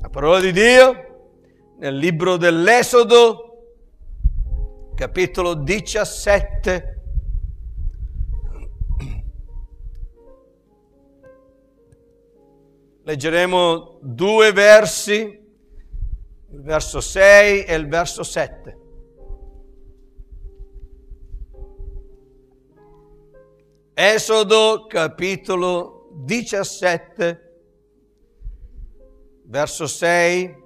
La parola di Dio nel libro dell'Esodo, capitolo 17. Leggeremo due versi, il verso 6 e il verso 7. Esodo capitolo 17 verso 6,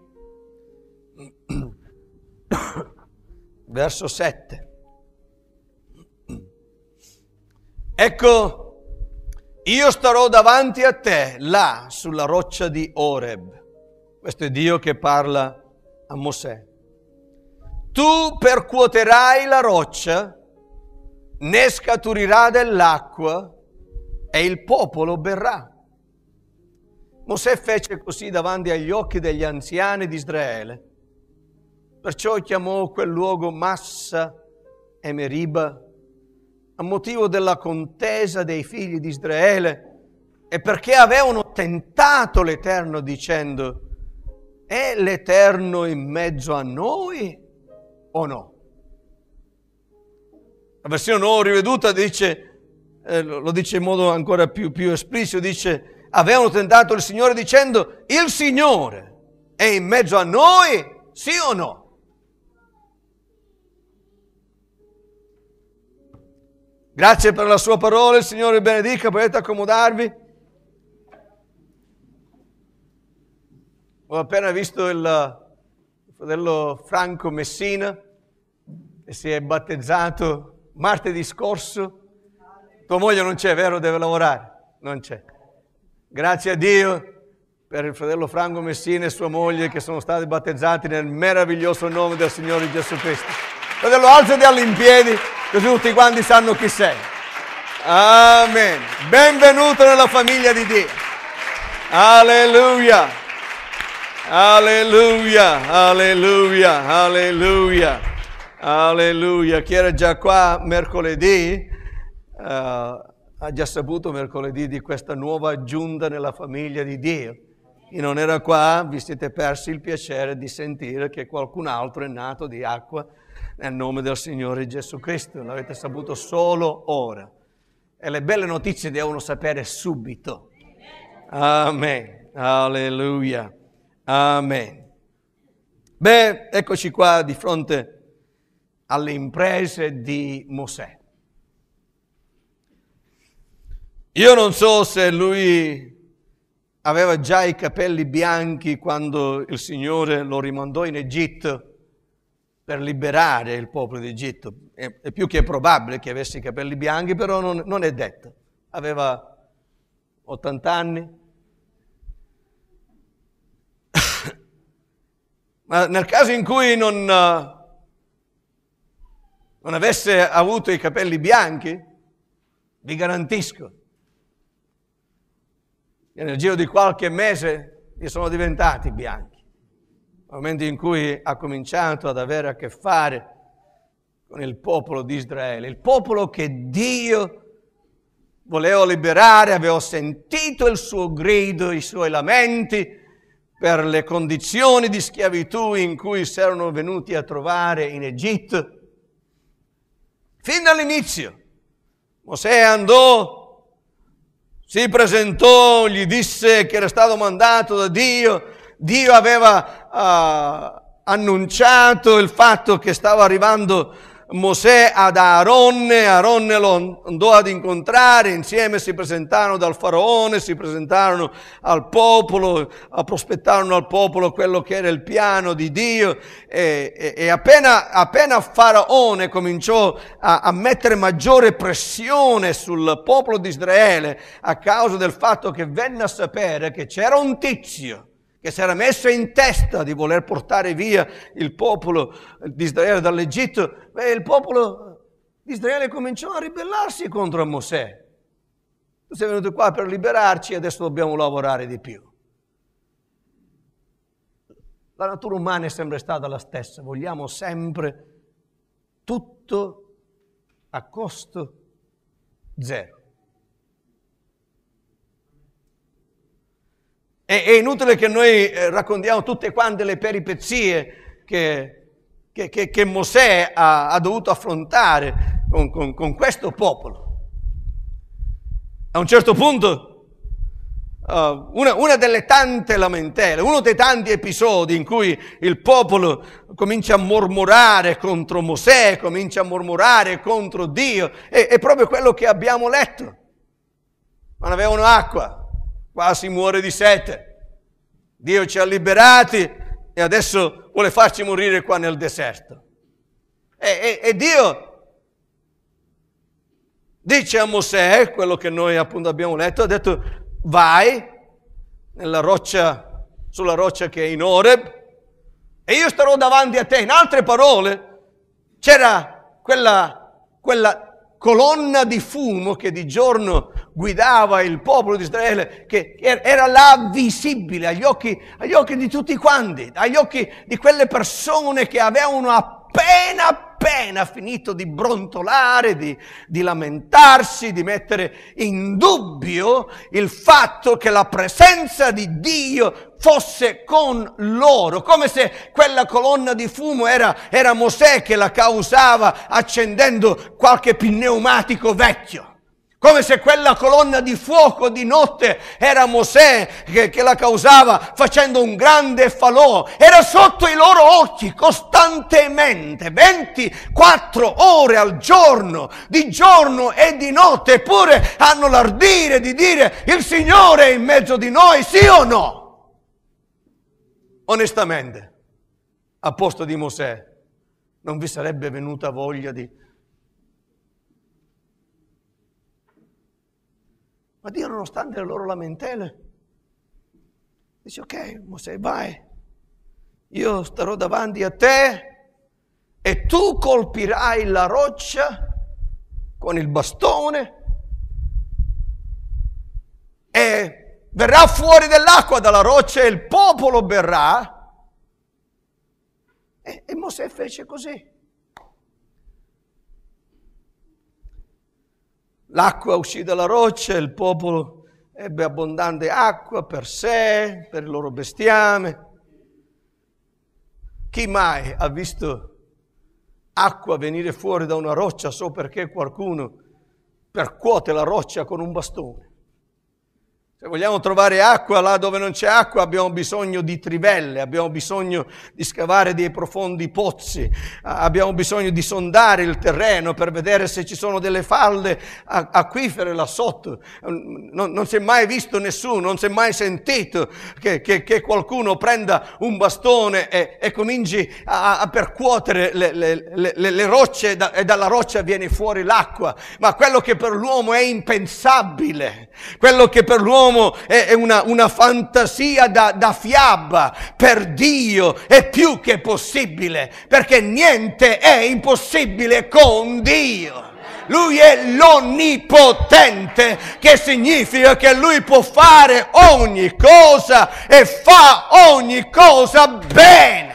verso 7. Ecco, io starò davanti a te là sulla roccia di Oreb. Questo è Dio che parla a Mosè. Tu percuoterai la roccia, ne scaturirà dell'acqua e il popolo berrà. Mosè fece così davanti agli occhi degli anziani di Israele, perciò chiamò quel luogo Massa e Meriba, a motivo della contesa dei figli di Israele e perché avevano tentato l'Eterno dicendo, è l'Eterno in mezzo a noi o no? La versione nuova riveduta dice, eh, lo dice in modo ancora più, più esplicito, dice, avevano tentato il Signore dicendo, il Signore è in mezzo a noi, sì o no? Grazie per la sua parola, il Signore benedica, potete accomodarvi. Ho appena visto il fratello Franco Messina che si è battezzato martedì scorso. Tua moglie non c'è, vero? Deve lavorare. Non c'è. Grazie a Dio per il fratello Franco Messina e sua moglie che sono stati battezzati nel meraviglioso nome del Signore Gesù Cristo. Fratello, alzati all'impiedi così tutti quanti sanno chi sei. Amen. Benvenuto nella famiglia di Dio. Alleluia. Alleluia. Alleluia. Alleluia. Alleluia. Chi era già qua mercoledì? Uh, ha già saputo mercoledì di questa nuova aggiunta nella famiglia di Dio. Chi non era qua, vi siete persi il piacere di sentire che qualcun altro è nato di acqua nel nome del Signore Gesù Cristo. L'avete saputo solo ora. E le belle notizie devono sapere subito. Amen. Alleluia. Amen. Beh, eccoci qua di fronte alle imprese di Mosè. Io non so se lui aveva già i capelli bianchi quando il Signore lo rimandò in Egitto per liberare il popolo d'Egitto. È, più che probabile che avesse i capelli bianchi, però non, non è detto. Aveva 80 anni. Ma nel caso in cui non, non avesse avuto i capelli bianchi, vi garantisco nel giro di qualche mese gli sono diventati bianchi. Nel momento in cui ha cominciato ad avere a che fare con il popolo di Israele, il popolo che Dio voleva liberare, avevo sentito il suo grido, i suoi lamenti per le condizioni di schiavitù in cui si erano venuti a trovare in Egitto. Fin dall'inizio Mosè andò si presentò, gli disse che era stato mandato da Dio, Dio aveva uh, annunciato il fatto che stava arrivando Mosè ad Aaronne, Aaronne lo andò ad incontrare, insieme si presentarono dal faraone, si presentarono al popolo, prospettarono al popolo quello che era il piano di Dio e, e, e appena, appena, faraone cominciò a, a mettere maggiore pressione sul popolo di Israele a causa del fatto che venne a sapere che c'era un tizio che si era messo in testa di voler portare via il popolo di Israele dall'Egitto, beh, il popolo di Israele cominciò a ribellarsi contro Mosè. Tu sei venuto qua per liberarci e adesso dobbiamo lavorare di più. La natura umana è sempre stata la stessa, vogliamo sempre tutto a costo zero. È, è inutile che noi eh, raccontiamo tutte quante le peripezie che, che, che, che Mosè ha, ha, dovuto affrontare con, con, con, questo popolo. A un certo punto, uh, una, una delle tante lamentele, uno dei tanti episodi in cui il popolo comincia a mormorare contro Mosè, comincia a mormorare contro Dio, è, è proprio quello che abbiamo letto. Non avevano acqua, Qua si muore di sete. Dio ci ha liberati e adesso vuole farci morire qua nel deserto. E, e, e Dio dice a Mosè, quello che noi appunto abbiamo letto, ha detto vai nella roccia, sulla roccia che è in Oreb e io starò davanti a te. In altre parole, c'era quella, quella colonna di fumo che di giorno guidava il popolo di Israele, che er-, era là visibile agli occhi, agli occhi di tutti quanti, agli occhi di quelle persone che avevano appena appena finito di brontolare, di, di lamentarsi, di mettere in dubbio il fatto che la presenza di Dio fosse con loro, come se quella colonna di fumo era, era Mosè che la causava accendendo qualche pneumatico vecchio come se quella colonna di fuoco di notte era Mosè che, che, la causava facendo un grande falò, era sotto i loro occhi costantemente, 24 ore al giorno, di giorno e di notte, eppure hanno l'ardire di dire il Signore è in mezzo di noi, sì o no? Onestamente, a posto di Mosè, non vi sarebbe venuta voglia di Ma Dio, nonostante le loro lamentele, dice, ok, Mosè, vai, io starò davanti a te e tu colpirai la roccia con il bastone e verrà fuori dell'acqua dalla roccia e il popolo berrà. E, e Mosè fece così. L'acqua uscì dalla roccia, il popolo ebbe abbondante acqua per sé, per il loro bestiame. Chi mai ha visto acqua venire fuori da una roccia so perché qualcuno percuote la roccia con un bastone? Se vogliamo trovare acqua là dove non c'è acqua, abbiamo bisogno di trivelle, abbiamo bisogno di scavare dei profondi pozzi, abbiamo bisogno di sondare il terreno per vedere se ci sono delle falde acquifere là sotto. Non, non si è mai visto nessuno, non si è mai sentito che, che, che qualcuno prenda un bastone e, e cominci a, a, percuotere le, le, le, le rocce e dalla roccia viene fuori l'acqua. Ma quello che per l'uomo è impensabile, quello che per l'uomo l'uomo è, una, una fantasia da, da fiaba, per Dio è più che possibile, perché niente è impossibile con Dio. Lui è l'onnipotente, che significa che lui può fare ogni cosa e fa ogni cosa bene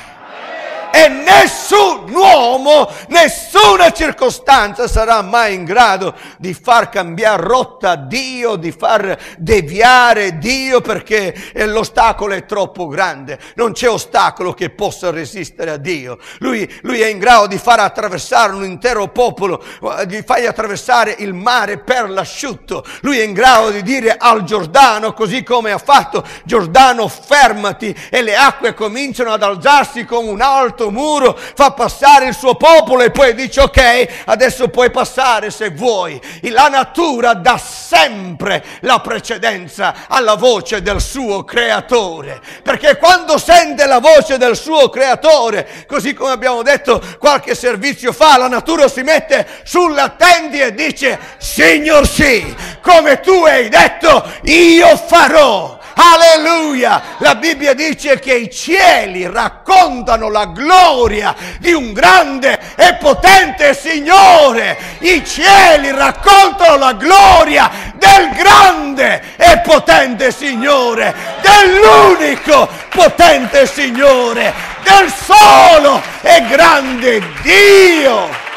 e nessun uomo, nessuna circostanza sarà mai in grado di far cambiare rotta a Dio, di far deviare Dio perché l'ostacolo è troppo grande. Non c'è ostacolo che possa resistere a Dio. Lui, lui è in grado di far attraversare un intero popolo, di fargli attraversare il mare per l'asciutto. Lui è in grado di dire al Giordano, così come ha fatto, Giordano fermati e le acque cominciano ad alzarsi come un'altra questo muro, fa passare il suo popolo e poi dice ok, adesso puoi passare se vuoi. La natura dà sempre la precedenza alla voce del suo creatore, perché quando sente la voce del suo creatore, così come abbiamo detto qualche servizio fa, la natura si mette sulla sull'attendi e dice Signor sì, come tu hai detto, io farò. Alleluia! La Bibbia dice che i cieli raccontano la gloria di un grande e potente Signore. I cieli raccontano la gloria del grande e potente Signore, dell'unico potente Signore, del solo e grande Dio.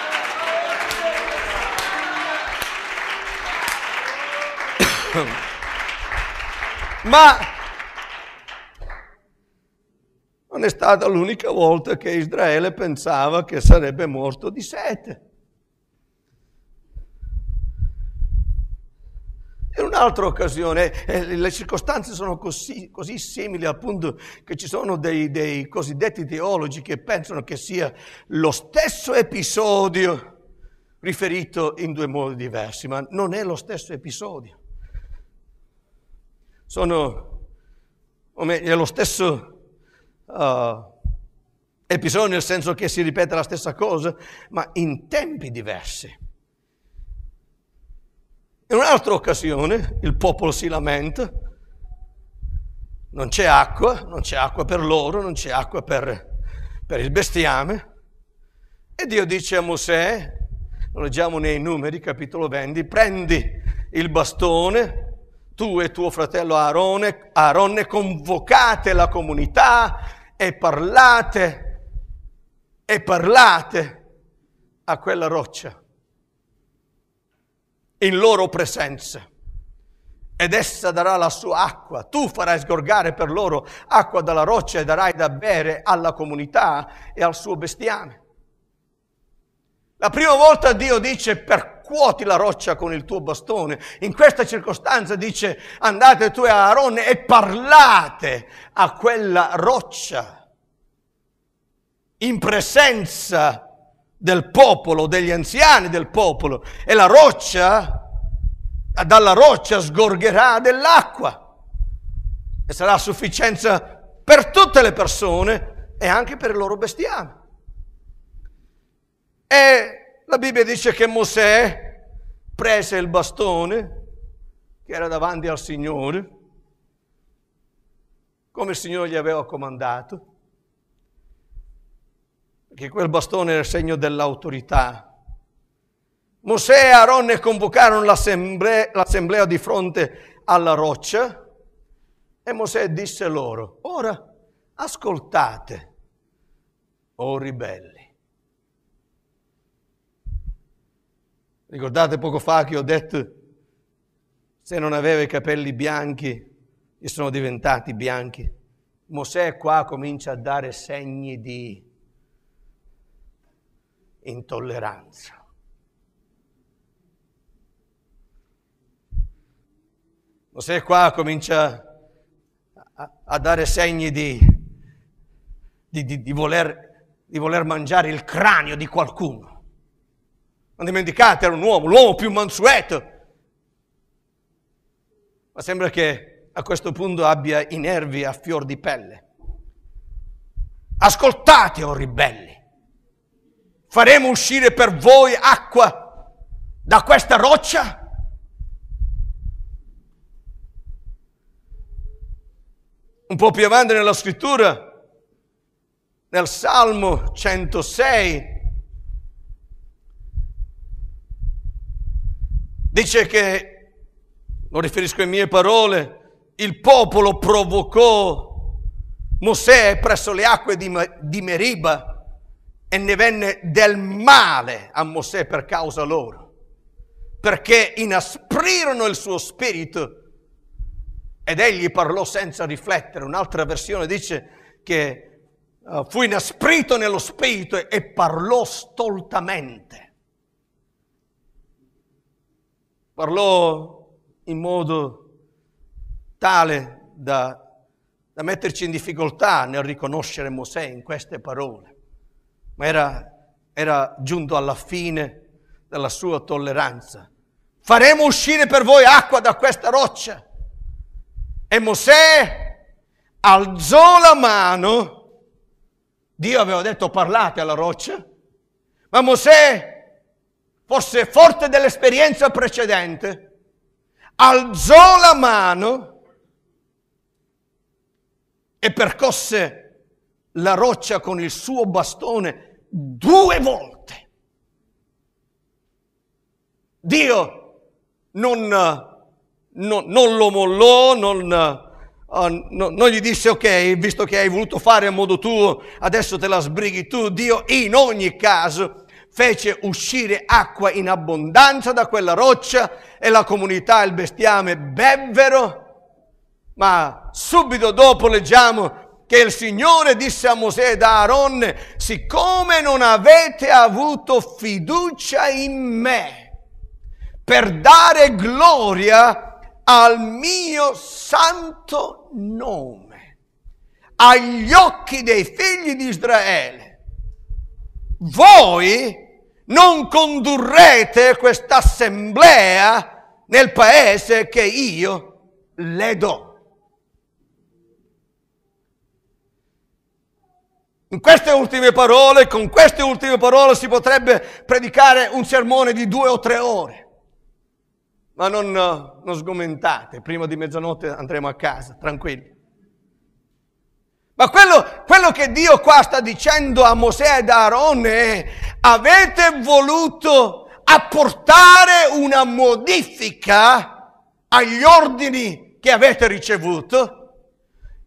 Ma non è stata l'unica volta che Israele pensava che sarebbe morto di sete. In un'altra occasione, eh, le circostanze sono così, così, simili al punto che ci sono dei, dei cosiddetti teologi che pensano che sia lo stesso episodio riferito in due modi diversi, ma non è lo stesso episodio sono, meglio, è lo stesso uh, episodio nel senso che si ripete la stessa cosa, ma in tempi diversi. In un'altra occasione il popolo si lamenta, non c'è acqua, non c'è acqua per loro, non c'è acqua per, per il bestiame. E Dio dice a Mosè, lo leggiamo nei numeri, capitolo 20, prendi il bastone, tu e tuo fratello Aarone, Aarone convocate la comunità e parlate, e parlate a quella roccia in loro presenza ed essa darà la sua acqua. Tu farai sgorgare per loro acqua dalla roccia e darai da bere alla comunità e al suo bestiame. La prima volta Dio dice per scuoti la roccia con il tuo bastone. In questa circostanza dice andate tu e Aaron e parlate a quella roccia in presenza del popolo, degli anziani del popolo e la roccia, dalla roccia sgorgerà dell'acqua e sarà sufficienza per tutte le persone e anche per il loro bestiame. E la Bibbia dice che Mosè prese il bastone che era davanti al Signore, come il Signore gli aveva comandato, perché quel bastone era il segno dell'autorità. Mosè e Aaronne convocarono l'assemblea, l'assemblea di fronte alla roccia e Mosè disse loro, ora ascoltate, o oh ribelli Ricordate poco fa che ho detto, se non aveva i capelli bianchi, e sono diventati bianchi. Mosè qua comincia a dare segni di intolleranza. Mosè qua comincia a, dare segni di, di, di, voler, di voler mangiare il cranio di qualcuno. Non dimenticate, era un uomo, l'uomo più mansueto. Ma sembra che a questo punto abbia i nervi a fior di pelle. Ascoltate, o oh ribelli, faremo uscire per voi acqua da questa roccia? Un po' più avanti nella scrittura, nel Salmo 106, Dice che, lo riferisco in mie parole, il popolo provocò Mosè presso le acque di Meriba e ne venne del male a Mosè per causa loro perché inasprirono il suo spirito ed egli parlò senza riflettere. Un'altra versione dice che uh, fu inasprito nello spirito e parlò stoltamente parlò in modo tale da, da metterci in difficoltà nel riconoscere Mosè in queste parole, ma era, era giunto alla fine della sua tolleranza. Faremo uscire per voi acqua da questa roccia. E Mosè alzò la mano. Dio aveva detto parlate alla roccia. Ma Mosè forse forte dell'esperienza precedente, alzò la mano e percosse la roccia con il suo bastone due volte. Dio non, non, non lo mollò, non... Uh, no, non gli disse ok, visto che hai voluto fare a modo tuo, adesso te la sbrighi tu, Dio in ogni caso fece uscire acqua in abbondanza da quella roccia e la comunità e il bestiame bevvero. Ma subito dopo leggiamo che il Signore disse a Mosè ed a Aaron, siccome non avete avuto fiducia in me per dare gloria al mio santo nome, agli occhi dei figli di Israele, voi non condurrete questa assemblea nel paese che io le do. In queste ultime parole, con queste ultime parole si potrebbe predicare un sermone di due o tre ore. Ma non, non sgomentate, prima di mezzanotte andremo a casa, tranquilli. Ma quello, quello, che Dio qua sta dicendo a Mosè ed Aarone è avete voluto apportare una modifica agli ordini che avete ricevuto?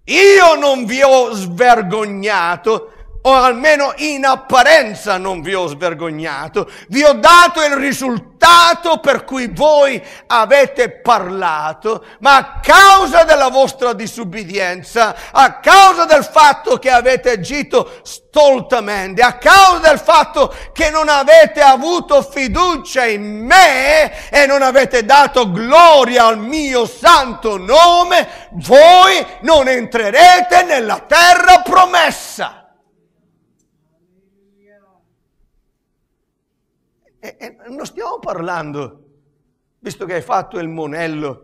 Io non vi ho svergognato o almeno in apparenza non vi ho svergognato, vi ho dato il risultato per cui voi avete parlato, ma a causa della vostra disubbidienza, a causa del fatto che avete agito stoltamente, a causa del fatto che non avete avuto fiducia in me e non avete dato gloria al mio santo nome, voi non entrerete nella terra promessa. E, eh, e eh, non stiamo parlando, visto che hai fatto il monello,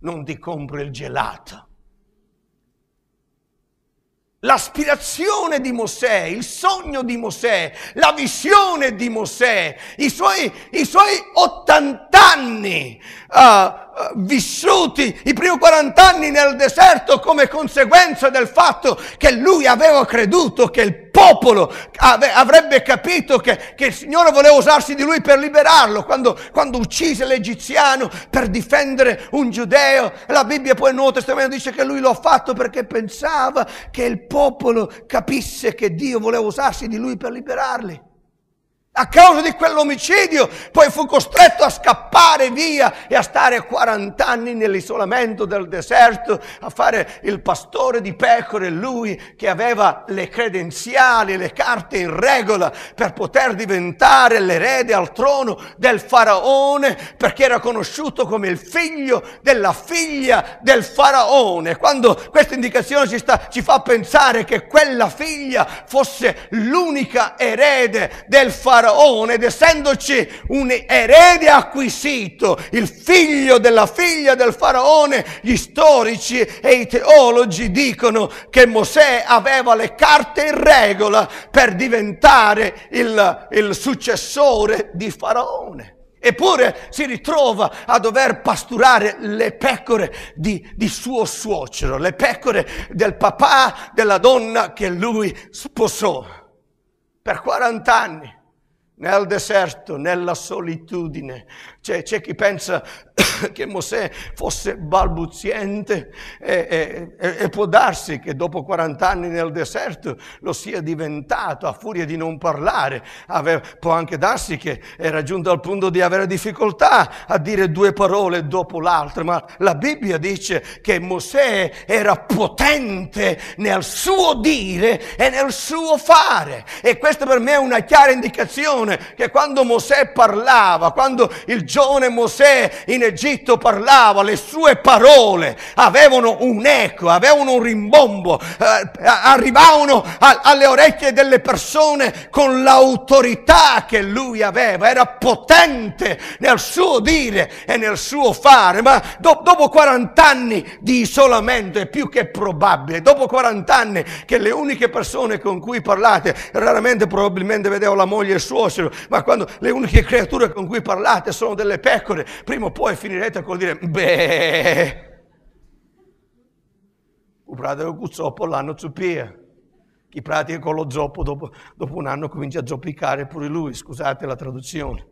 non ti compro il gelato. L'aspirazione di Mosè, il sogno di Mosè, la visione di Mosè, i suoi, i suoi 80 anni uh, ah, vissuti i primi 40 anni nel deserto come conseguenza del fatto che lui aveva creduto che il popolo avrebbe capito che, che il Signore voleva usarsi di lui per liberarlo quando, quando, uccise l'egiziano per difendere un giudeo la Bibbia poi nel Nuovo Testamento dice che lui lo ha fatto perché pensava che il popolo capisse che Dio voleva usarsi di lui per liberarli a causa di quell'omicidio poi fu costretto a scappare via e a stare 40 anni nell'isolamento del deserto, a fare il pastore di pecore, lui che aveva le credenziali, le carte in regola per poter diventare l'erede al trono del faraone, perché era conosciuto come il figlio della figlia del faraone. Quando questa indicazione ci, sta, ci fa pensare che quella figlia fosse l'unica erede del faraone, Faraone ed essendoci un erede acquisito, il figlio della figlia del Faraone, gli storici e i teologi dicono che Mosè aveva le carte in regola per diventare il, il successore di Faraone. Eppure si ritrova a dover pasturare le pecore di, di, suo suocero, le pecore del papà della donna che lui sposò per 40 anni nel deserto, nella solitudine. C'è, c'è chi pensa che Mosè fosse balbuziente e, e, e, può darsi che dopo 40 anni nel deserto lo sia diventato a furia di non parlare, Ave, può anche darsi che era giunto al punto di avere difficoltà a dire due parole dopo l'altra, ma la Bibbia dice che Mosè era potente nel suo dire e nel suo fare e questa per me è una chiara indicazione che quando Mosè parlava, quando il giovane Mosè in in Egitto parlava, le sue parole avevano un eco, avevano un rimbombo, eh, arrivavano a, alle orecchie delle persone con l'autorità che lui aveva, era potente nel suo dire e nel suo fare, ma do, dopo 40 anni di isolamento è più che probabile, dopo 40 anni che le uniche persone con cui parlate, raramente probabilmente vedevo la moglie e il suocero, ma quando le uniche creature con cui parlate sono delle pecore, prima o poi voi finirete col dire, beh, il pratico con zoppo l'anno zuppia. Chi pratica con lo zoppo dopo, dopo un anno comincia a zoppicare pure lui, scusate la traduzione.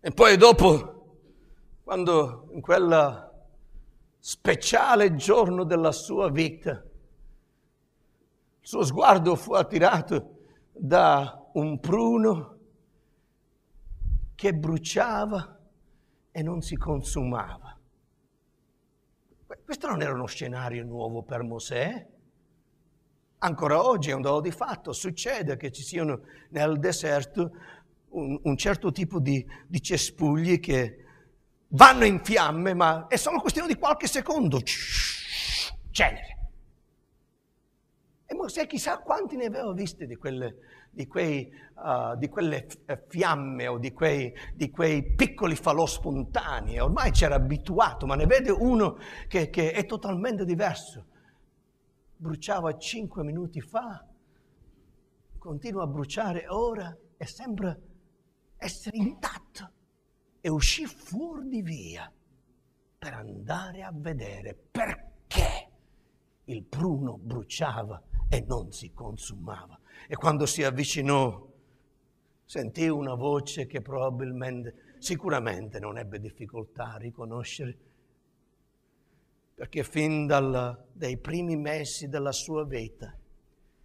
E poi dopo, quando in quel speciale giorno della sua vita, il suo sguardo fu attirato da un pruno che bruciava e non si consumava. Questo non era uno scenario nuovo per Mosè. Ancora oggi è un dato di fatto, succede che ci siano nel deserto un, un certo tipo di, di, cespugli che vanno in fiamme, ma è solo questione di qualche secondo. Cenere. E Mosè chissà quanti ne aveva viste di quelle, di, quei, uh, di quelle eh, fiamme o di quei, di quei, piccoli falò spontanei. Ormai c'era abituato, ma ne vede uno che, che è totalmente diverso. Bruciava cinque minuti fa, continua a bruciare ora e sembra essere intatto. E uscì fuori di via per andare a vedere perché il pruno bruciava e non si consumava. E quando si avvicinò, sentì una voce che probabilmente, sicuramente non ebbe difficoltà a riconoscere, perché fin dai primi mesi della sua vita,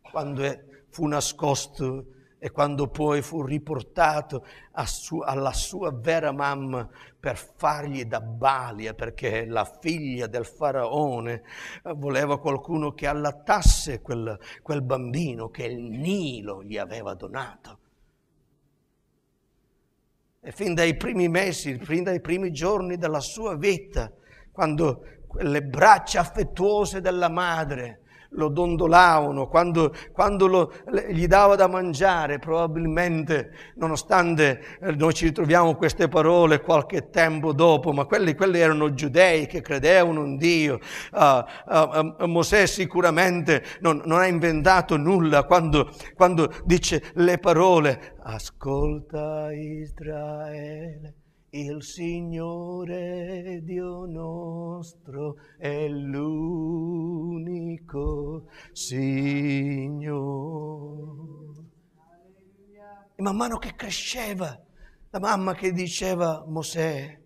quando fu nascosto e quando poi fu riportato su, alla sua vera mamma per fargli da balia, perché la figlia del faraone eh, voleva qualcuno che allattasse quel, quel bambino che il Nilo gli aveva donato. E fin dai primi mesi, fin dai primi giorni della sua vita, quando le braccia affettuose della madre lo dondolavano, quando, quando lo, gli dava da mangiare, probabilmente, nonostante eh, noi ci ritroviamo queste parole qualche tempo dopo, ma quelli, quelli erano giudei che credevano in Dio. Uh, uh, uh, Mosè sicuramente non, non, ha inventato nulla quando, quando dice le parole, ascolta Israele il Signore Dio nostro è l'unico Signore. E man mano che cresceva, la mamma che diceva Mosè,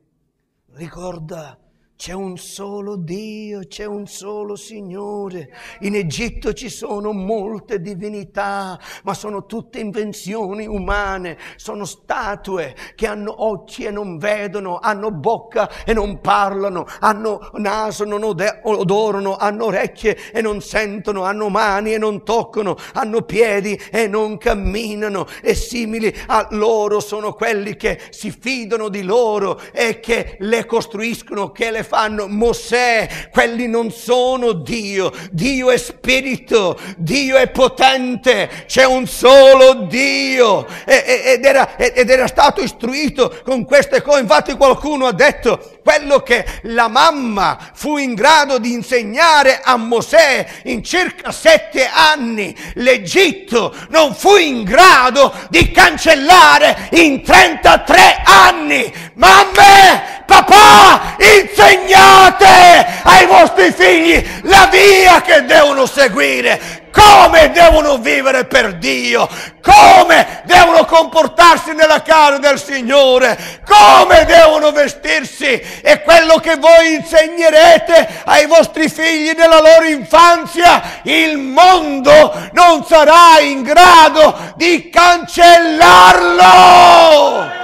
ricorda c'è un solo Dio, c'è un solo Signore. In Egitto ci sono molte divinità, ma sono tutte invenzioni umane, sono statue che hanno occhi e non vedono, hanno bocca e non parlano, hanno naso e non od- odorano, hanno orecchie e non sentono, hanno mani e non toccano, hanno piedi e non camminano e simili a loro sono quelli che si fidano di loro e che le costruiscono, che le fanno Mosè, quelli non sono Dio, Dio è spirito, Dio è potente, c'è un solo Dio ed era, ed era stato istruito con queste cose, infatti qualcuno ha detto quello che la mamma fu in grado di insegnare a Mosè in circa sette anni, l'Egitto non fu in grado di cancellare in 33 anni. Mamme, papà, insegnate ai vostri figli la via che devono seguire, come devono vivere per Dio, come devono comportarsi nella casa del Signore, come devono vestirsi e quello che voi insegnerete ai vostri figli nella loro infanzia, il mondo non sarà in grado di cancellarlo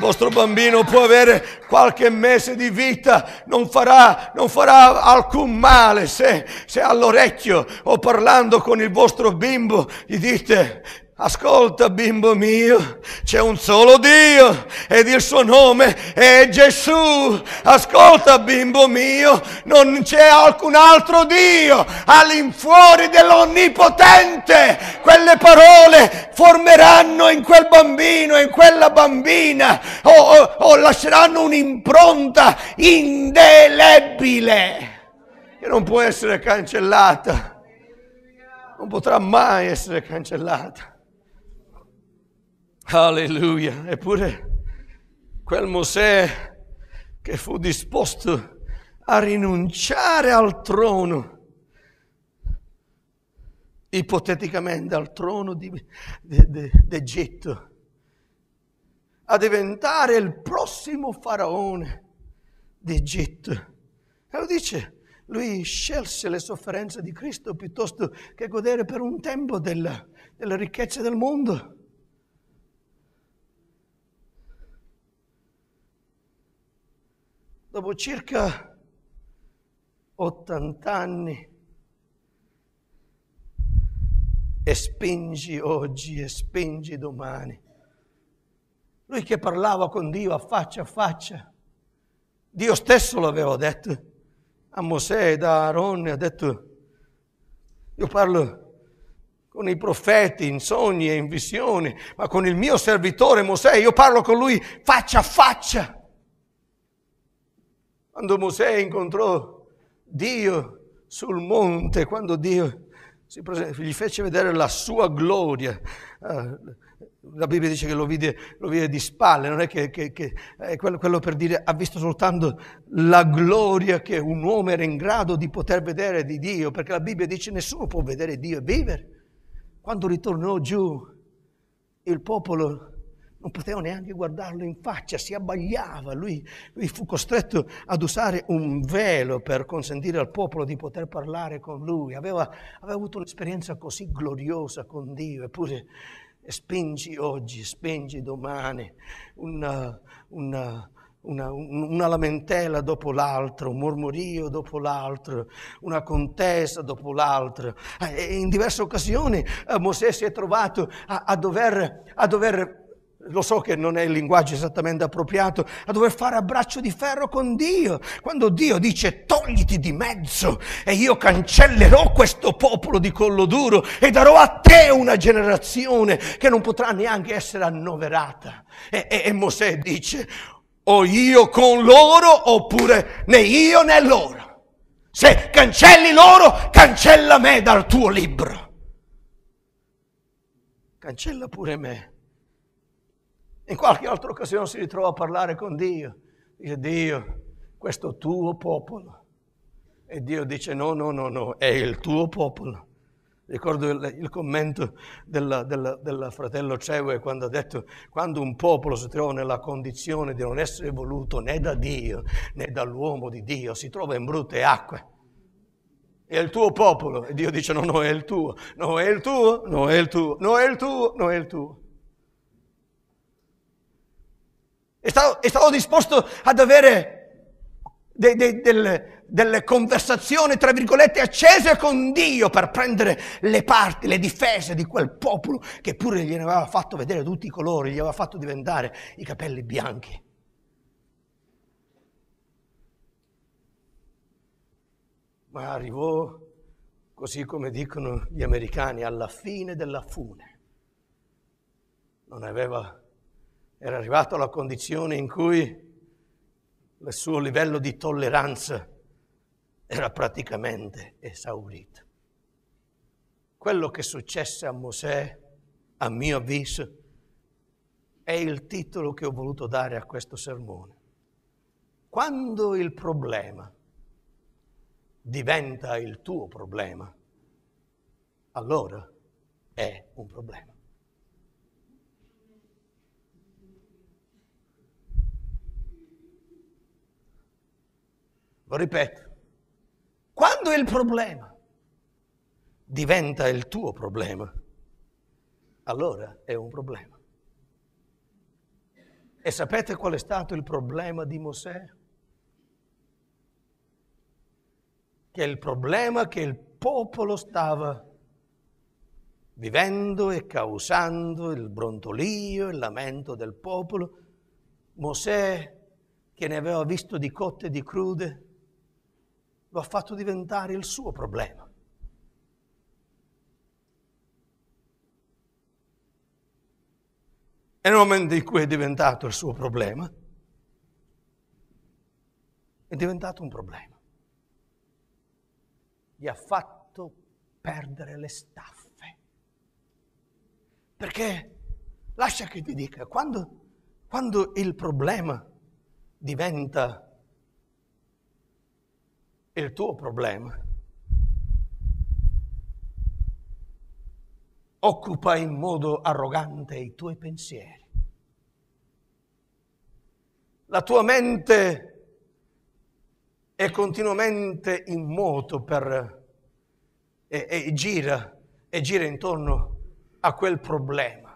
vostro bambino può avere qualche mese di vita, non farà, non farà alcun male se, se all'orecchio o parlando con il vostro bimbo gli dite Ascolta, bimbo mio, c'è un solo Dio ed il suo nome è Gesù. Ascolta, bimbo mio, non c'è alcun altro Dio all'infuori dell'Onnipotente. Quelle parole formeranno in quel bambino, in quella bambina, o, o, o lasceranno un'impronta indelebile che non può essere cancellata, non potrà mai essere cancellata. Alleluia. Eppure quel Mosè che fu disposto a rinunciare al trono, ipoteticamente al trono d'Egitto, a diventare il prossimo faraone d'Egitto. E lo dice, lui scelse le sofferenze di Cristo piuttosto che godere per un tempo della, della ricchezza del mondo. dopo circa 80 anni e spingi oggi e spingi domani. Lui che parlava con Dio a faccia a faccia, Dio stesso l'aveva detto a Mosè ed a Aaron, ha detto, io parlo con i profeti in sogni e in visioni, ma con il mio servitore Mosè, io parlo con lui faccia a faccia. Quando Mosè incontrò Dio sul monte, quando Dio gli fece vedere la sua gloria, ah, la Bibbia dice che lo vide, lo vide di spalle, non è che, che, che è quello, quello, per dire ha visto soltanto la gloria che un uomo era in grado di poter vedere di Dio, perché la Bibbia dice nessuno può vedere Dio e vivere. Quando ritornò giù, il popolo non poteva neanche guardarlo in faccia, si abbagliava, lui, lui, fu costretto ad usare un velo per consentire al popolo di poter parlare con lui, aveva, aveva avuto un'esperienza così gloriosa con Dio, eppure eh, spingi oggi, spingi domani, eh, eh, una, una, una, una, lamentela dopo l'altra, un mormorio dopo l'altro, una contesa dopo l'altra. In diverse occasioni Mosè si è trovato a, a dover, a dover lo so che non è il linguaggio esattamente appropriato, a dover fare a braccio di ferro con Dio. Quando Dio dice togliti di mezzo e io cancellerò questo popolo di collo duro e darò a te una generazione che non potrà neanche essere annoverata. E, e, e Mosè dice o io con loro oppure né io né loro. Se cancelli loro, cancella me dal tuo libro. Cancella pure me in qualche altra occasione si ritrova a parlare con Dio. Dice Dio, questo tuo popolo. E Dio dice no, no, no, no, è il tuo popolo. Ricordo il, il commento del fratello Cewe quando ha detto quando un popolo si trova nella condizione di non essere voluto né da Dio né dall'uomo di Dio, si trova in brutte acque. È il tuo popolo. E Dio dice no, no, è il tuo. No, è il tuo, no, è il tuo, no, è il tuo, no, è il tuo. È stato, è stato disposto ad avere de, de, del, delle conversazioni, tra virgolette, accese con Dio per prendere le parti, le difese di quel popolo che pure gli aveva fatto vedere tutti i colori, gli aveva fatto diventare i capelli bianchi. Ma arrivò, così come dicono gli americani, alla fine della fune. Non aveva era arrivato alla condizione in cui il suo livello di tolleranza era praticamente esaurito. Quello che successe a Mosè, a mio avviso, è il titolo che ho voluto dare a questo sermone. Quando il problema diventa il tuo problema, allora è un problema. Lo ripeto, quando il problema diventa il tuo problema, allora è un problema. E sapete qual è stato il problema di Mosè? Che il problema che il popolo stava vivendo e causando il brontolio, il lamento del popolo, Mosè che ne aveva visto di cotte e di crude, lo ha fatto diventare il suo problema. E nel momento in cui è diventato il suo problema, è diventato un problema. Gli ha fatto perdere le staffe. Perché lascia che ti dica, quando, quando il problema diventa il tuo problema. Occupa in modo arrogante i tuoi pensieri. La tua mente è continuamente in moto per, e, e gira, e gira intorno a quel problema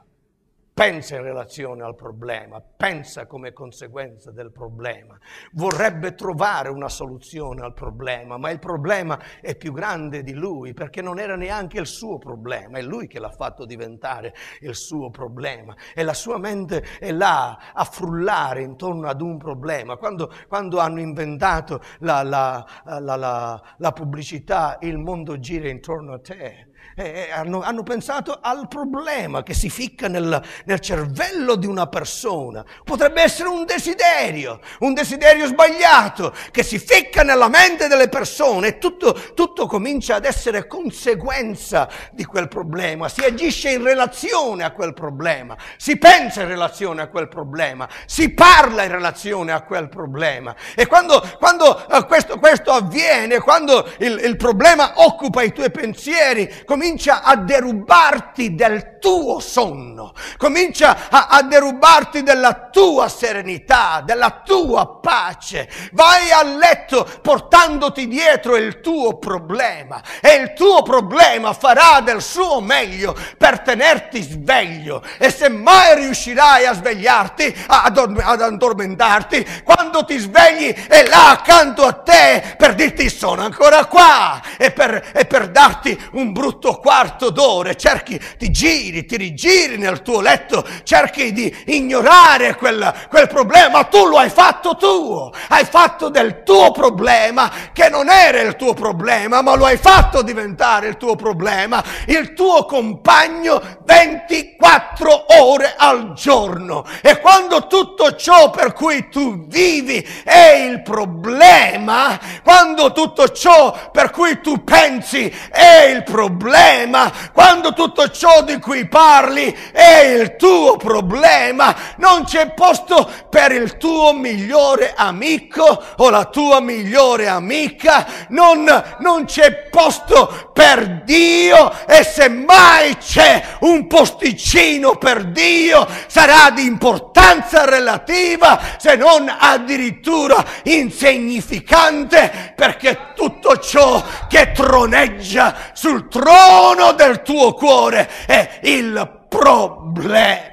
pensa in relazione al problema, pensa come conseguenza del problema, vorrebbe trovare una soluzione al problema, ma il problema è più grande di lui perché non era neanche il suo problema, è lui che l'ha fatto diventare il suo problema e la sua mente è là a frullare intorno ad un problema. Quando, quando hanno inventato la, la, la, la pubblicità Il mondo gira intorno a te, eh, eh, hanno, hanno, pensato al problema che si ficca nel, nel, cervello di una persona. Potrebbe essere un desiderio, un desiderio sbagliato che si ficca nella mente delle persone e tutto, tutto comincia ad essere conseguenza di quel problema. Si agisce in relazione a quel problema, si pensa in relazione a quel problema, si parla in relazione a quel problema. E quando, quando eh, questo, questo, avviene, quando il, il problema occupa i tuoi pensieri, comincia a derubarti del tuo sonno, comincia a, a derubarti della tua serenità, della tua pace. Vai a letto portandoti dietro il tuo problema e il tuo problema farà del suo meglio per tenerti sveglio e se mai riuscirai a svegliarti, ad addormentarti, quando ti svegli è là accanto a te per dirti sono ancora qua e per, e per darti un brutto tuo quarto d'ora, cerchi, di giri, ti rigiri nel tuo letto, cerchi di ignorare quel, quel problema, tu lo hai fatto tuo, hai fatto del tuo problema che non era il tuo problema, ma lo hai fatto diventare il tuo problema, il tuo compagno 24 ore al giorno. E quando tutto ciò per cui tu vivi è il problema, quando tutto ciò per cui tu pensi è il problema, problema, quando tutto ciò di cui parli è il tuo problema, non c'è posto per il tuo migliore amico o la tua migliore amica, non, non c'è posto per Dio e semmai c'è un posticino per Dio, sarà di importanza relativa se non addirittura insignificante perché tutto ciò che troneggia sul trono trono del tuo cuore è il problema.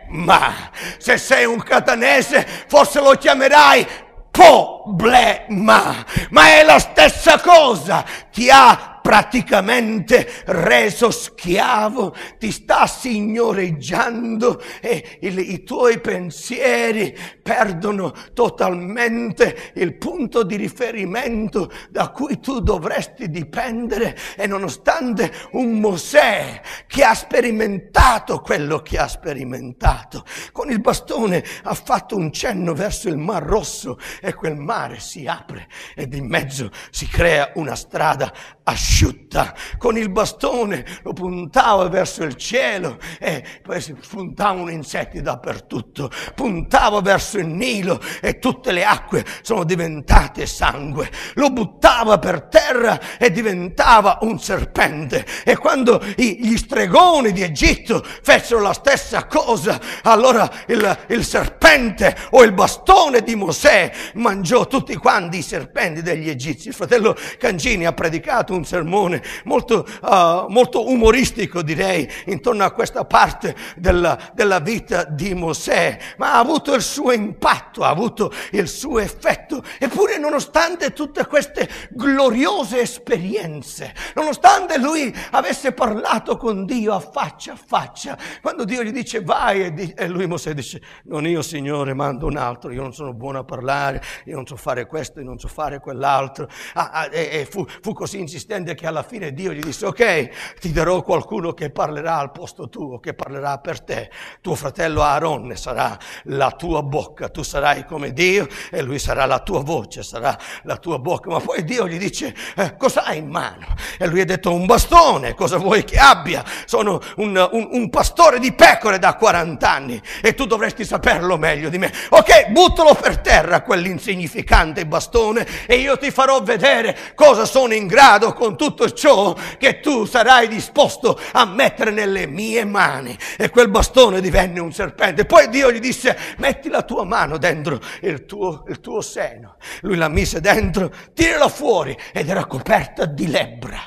Se sei un catanese, forse lo chiamerai problema, ma è la stessa cosa. Ti ha praticamente reso schiavo, ti sta signoreggiando e il, i tuoi pensieri perdono totalmente il punto di riferimento da cui tu dovresti dipendere e nonostante un Mosè che ha sperimentato quello che ha sperimentato, con il bastone ha fatto un cenno verso il Mar Rosso e quel mare si apre ed in mezzo si crea una strada asciutta asciutta, con il bastone lo puntava verso il cielo e poi si spuntavano insetti dappertutto, puntava verso il Nilo e tutte le acque sono diventate sangue, lo buttava per terra e diventava un serpente e quando gli stregoni di Egitto fecero la stessa cosa, allora il, il serpente o il bastone di Mosè mangiò tutti quanti i serpenti degli egizi. Il fratello Cancini ha predicato un serpente sermone molto, uh, molto umoristico, direi, intorno a questa parte della, della vita di Mosè, ma ha avuto il suo impatto, ha avuto il suo effetto. Eppure, nonostante tutte queste gloriose esperienze, nonostante lui avesse parlato con Dio a faccia a faccia, quando Dio gli dice vai, e, di, e lui Mosè dice non io Signore, mando un altro, io non sono buono a parlare, io non so fare questo, io non so fare quell'altro. Ah, ah, e, e fu, fu così insistente vede che alla fine Dio gli disse, ok, ti darò qualcuno che parlerà al posto tuo, che parlerà per te. Tuo fratello Aaron sarà la tua bocca, tu sarai come Dio e lui sarà la tua voce, sarà la tua bocca. Ma poi Dio gli dice, eh, cosa hai in mano? E lui ha detto, un bastone, cosa vuoi che abbia? Sono un, un, un pastore di pecore da 40 anni e tu dovresti saperlo meglio di me. Ok, buttalo per terra quell'insignificante bastone e io ti farò vedere cosa sono in grado con tutto ciò che tu sarai disposto a mettere nelle mie mani. E quel bastone divenne un serpente. Poi Dio gli disse, metti la tua mano dentro il tuo, il tuo seno. Lui la mise dentro, tirala fuori ed era coperta di lebbra.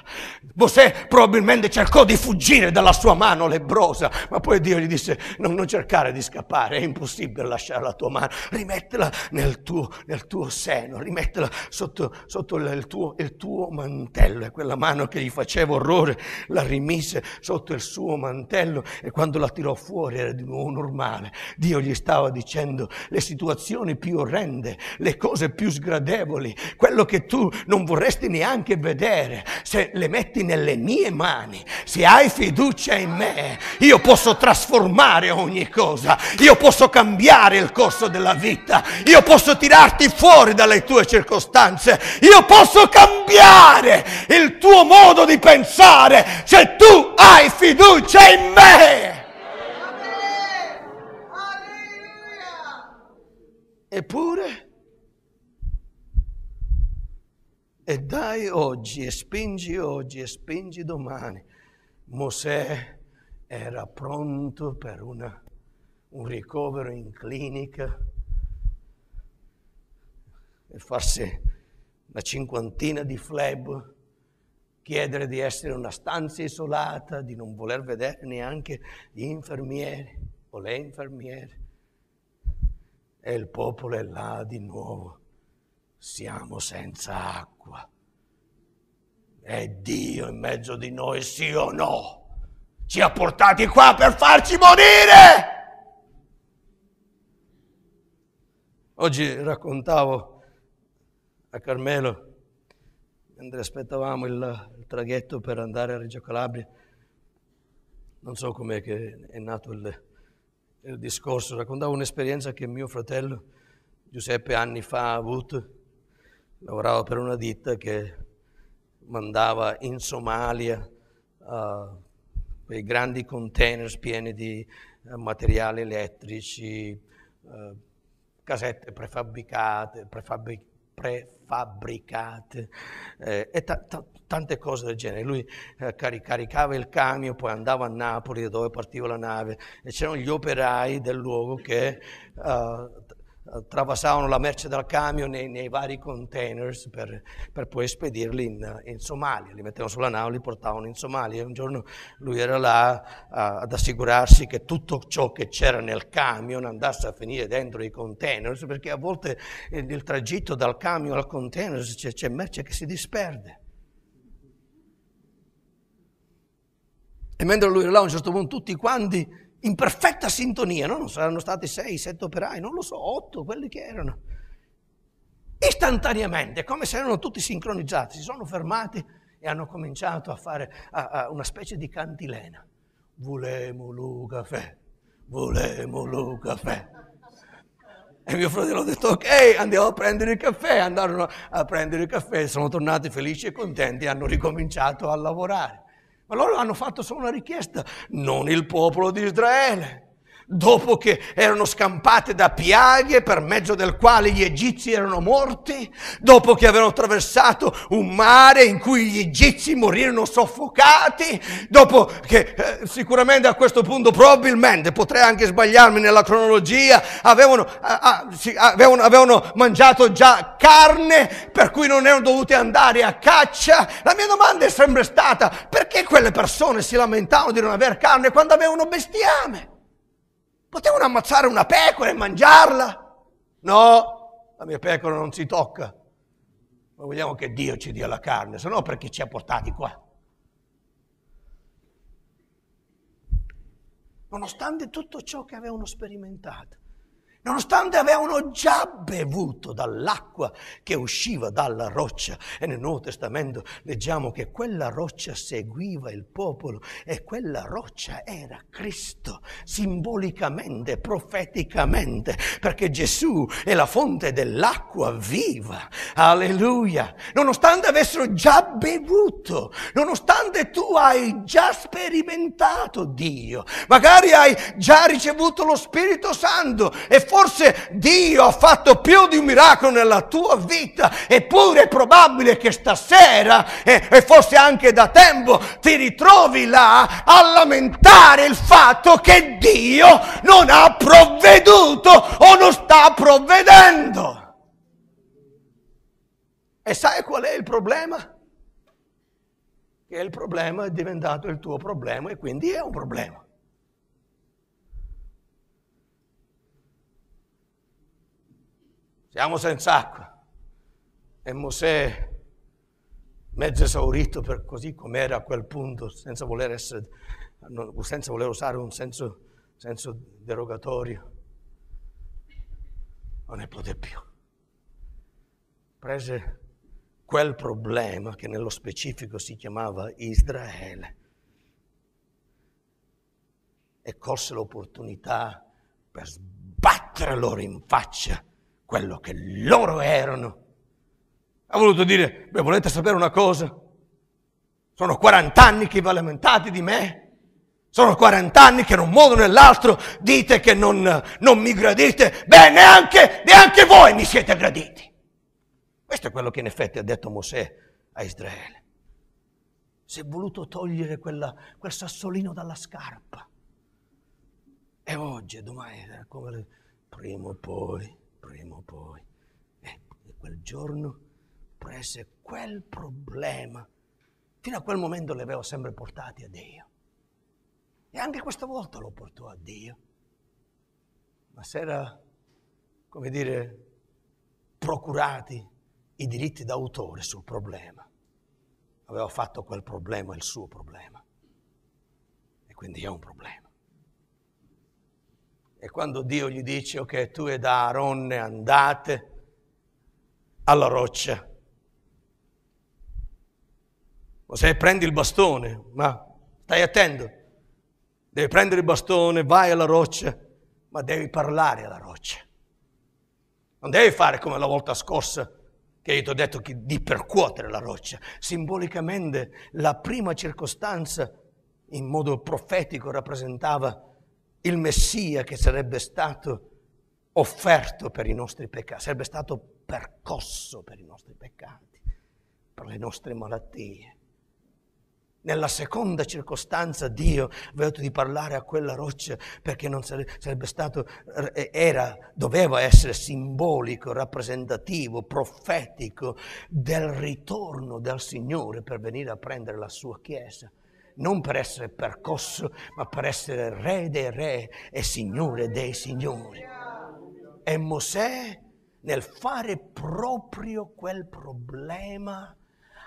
Mosè probabilmente cercò di fuggire dalla sua mano lebbrosa, ma poi Dio gli disse non, non cercare di scappare, è impossibile lasciare la tua mano, rimettila nel tuo, nel tuo seno, rimettila sotto, sotto il, tuo, il, tuo, mantello. E quella mano che gli faceva orrore la rimise sotto il suo mantello e quando la tirò fuori era di nuovo normale. Dio gli stava dicendo le situazioni più orrende, le cose più sgradevoli, quello che tu non vorresti neanche vedere, se le metti nelle mie mani. Se hai fiducia in me, io posso trasformare ogni cosa, io posso cambiare il corso della vita, io posso tirarti fuori dalle tue circostanze, io posso cambiare il tuo modo di pensare se tu hai fiducia in me. Eppure... E dai oggi, e spingi oggi, e spingi domani. Mosè era pronto per una, un ricovero in clinica e farsi una cinquantina di fleb, chiedere di essere in una stanza isolata, di non voler vedere neanche gli infermieri o le infermiere. E il popolo è là di nuovo siamo senza acqua. È Dio in mezzo di noi, sì o no? Ci ha portati qua per farci morire! Oggi raccontavo a Carmelo, mentre aspettavamo il, il traghetto per andare a Reggio Calabria, non so com'è che è nato il, il discorso, raccontavo un'esperienza che mio fratello Giuseppe anni fa ha avuto lavorava per una ditta che mandava in Somalia uh, quei grandi container pieni di uh, materiali elettrici, uh, casette prefabbricate, prefabbric- prefabbricate eh, e ta- ta- tante cose del genere. Lui eh, car- caricava il camion, poi andava a Napoli dove partiva la nave e c'erano gli operai del luogo che eh, travasavano la merce dal camion nei, nei vari containers per, per poi spedirli in, in, Somalia, li mettevano sulla nave e li portavano in Somalia. Un giorno lui era là a, eh, ad assicurarsi che tutto ciò che c'era nel camion andasse a finire dentro i containers, perché a volte il, il tragitto dal camion al container c'è, c'è merce che si disperde. E mentre lui era là a un certo punto tutti quanti in perfetta sintonia, no? non saranno stati sei, sette operai, non lo so, otto, quelli che erano. Istantaneamente, come se erano tutti sincronizzati, si sono fermati e hanno cominciato a fare a, a una specie di cantilena. Volemo Lucafè, caffè, volemo lo E mio fratello ha detto, ok, andiamo a prendere il caffè. Andarono a prendere il caffè, sono tornati felici e contenti e hanno ricominciato a lavorare. Ma loro hanno fatto solo una richiesta, non il popolo di Israele dopo che erano scampate da piaghe per mezzo del quale gli egizi erano morti, dopo che avevano attraversato un mare in cui gli egizi morirono soffocati, dopo che eh, sicuramente a questo punto probabilmente, potrei anche sbagliarmi nella cronologia, avevano, ah, sì, avevano, avevano mangiato già carne per cui non erano dovuti andare a caccia. La mia domanda è sempre stata perché quelle persone si lamentavano di non avere carne quando avevano bestiame? Potevano ammazzare una pecora e mangiarla? No, la mia pecora non si tocca. Ma vogliamo che Dio ci dia la carne, se no perché ci ha portati qua. Nonostante tutto ciò che avevano sperimentato nonostante avevano già bevuto dall'acqua che usciva dalla roccia. E nel Nuovo Testamento leggiamo che quella roccia seguiva il popolo e quella roccia era Cristo, simbolicamente, profeticamente, perché Gesù è la fonte dell'acqua viva. Alleluia! Nonostante avessero già bevuto, nonostante tu hai già sperimentato Dio, magari hai già ricevuto lo Spirito Santo e forse Dio ha fatto più di un miracolo nella tua vita, eppure è probabile che stasera, e, e forse anche da tempo, ti ritrovi là a lamentare il fatto che Dio non ha provveduto o non sta provvedendo. E sai qual è il problema? Che il problema è diventato il tuo problema e quindi è un problema. siamo senza acqua. E Mosè, mezzo esaurito per così com'era a quel punto, senza voler, essere, senza voler usare un senso, senso derogatorio, non ne poté più. Prese quel problema che nello specifico si chiamava Israele e corse l'opportunità per sbattere loro in faccia quello che loro erano. Ha voluto dire, beh, volete sapere una cosa? Sono 40 anni che vi lamentate di me. Sono 40 anni che in un modo o nell'altro dite che non, non mi gradite. Beh, neanche, neanche voi mi siete graditi. Questo è quello che in effetti ha detto Mosè a Israele. Si è voluto togliere quella, quel sassolino dalla scarpa. E oggi, domani, come le, prima o poi, prima o poi. Eh, e quel giorno prese quel problema. Fino a quel momento li avevo sempre portati a Dio. E anche questa volta lo portò a Dio. Ma se era, come dire, procurati i diritti d'autore sul problema. Aveva fatto quel problema il suo problema. E quindi è un problema. E quando Dio gli dice, ok, tu ed Aaronne andate alla roccia. Mosè prendi il bastone, ma stai attento. Devi prendere il bastone, vai alla roccia, ma devi parlare alla roccia. Non devi fare come la volta scorsa che io ti ho detto di percuotere la roccia. Simbolicamente la prima circostanza in modo profetico rappresentava il Messia che sarebbe stato offerto per i nostri peccati, sarebbe stato percosso per i nostri peccati, per le nostre malattie. Nella seconda circostanza Dio aveva detto di parlare a quella roccia perché non sarebbe stato, eh, era, doveva essere simbolico, rappresentativo, profetico del ritorno del Signore per venire a prendere la sua Chiesa non per essere percosso, ma per essere re dei re e signore dei signori. E Mosè, nel fare proprio quel problema,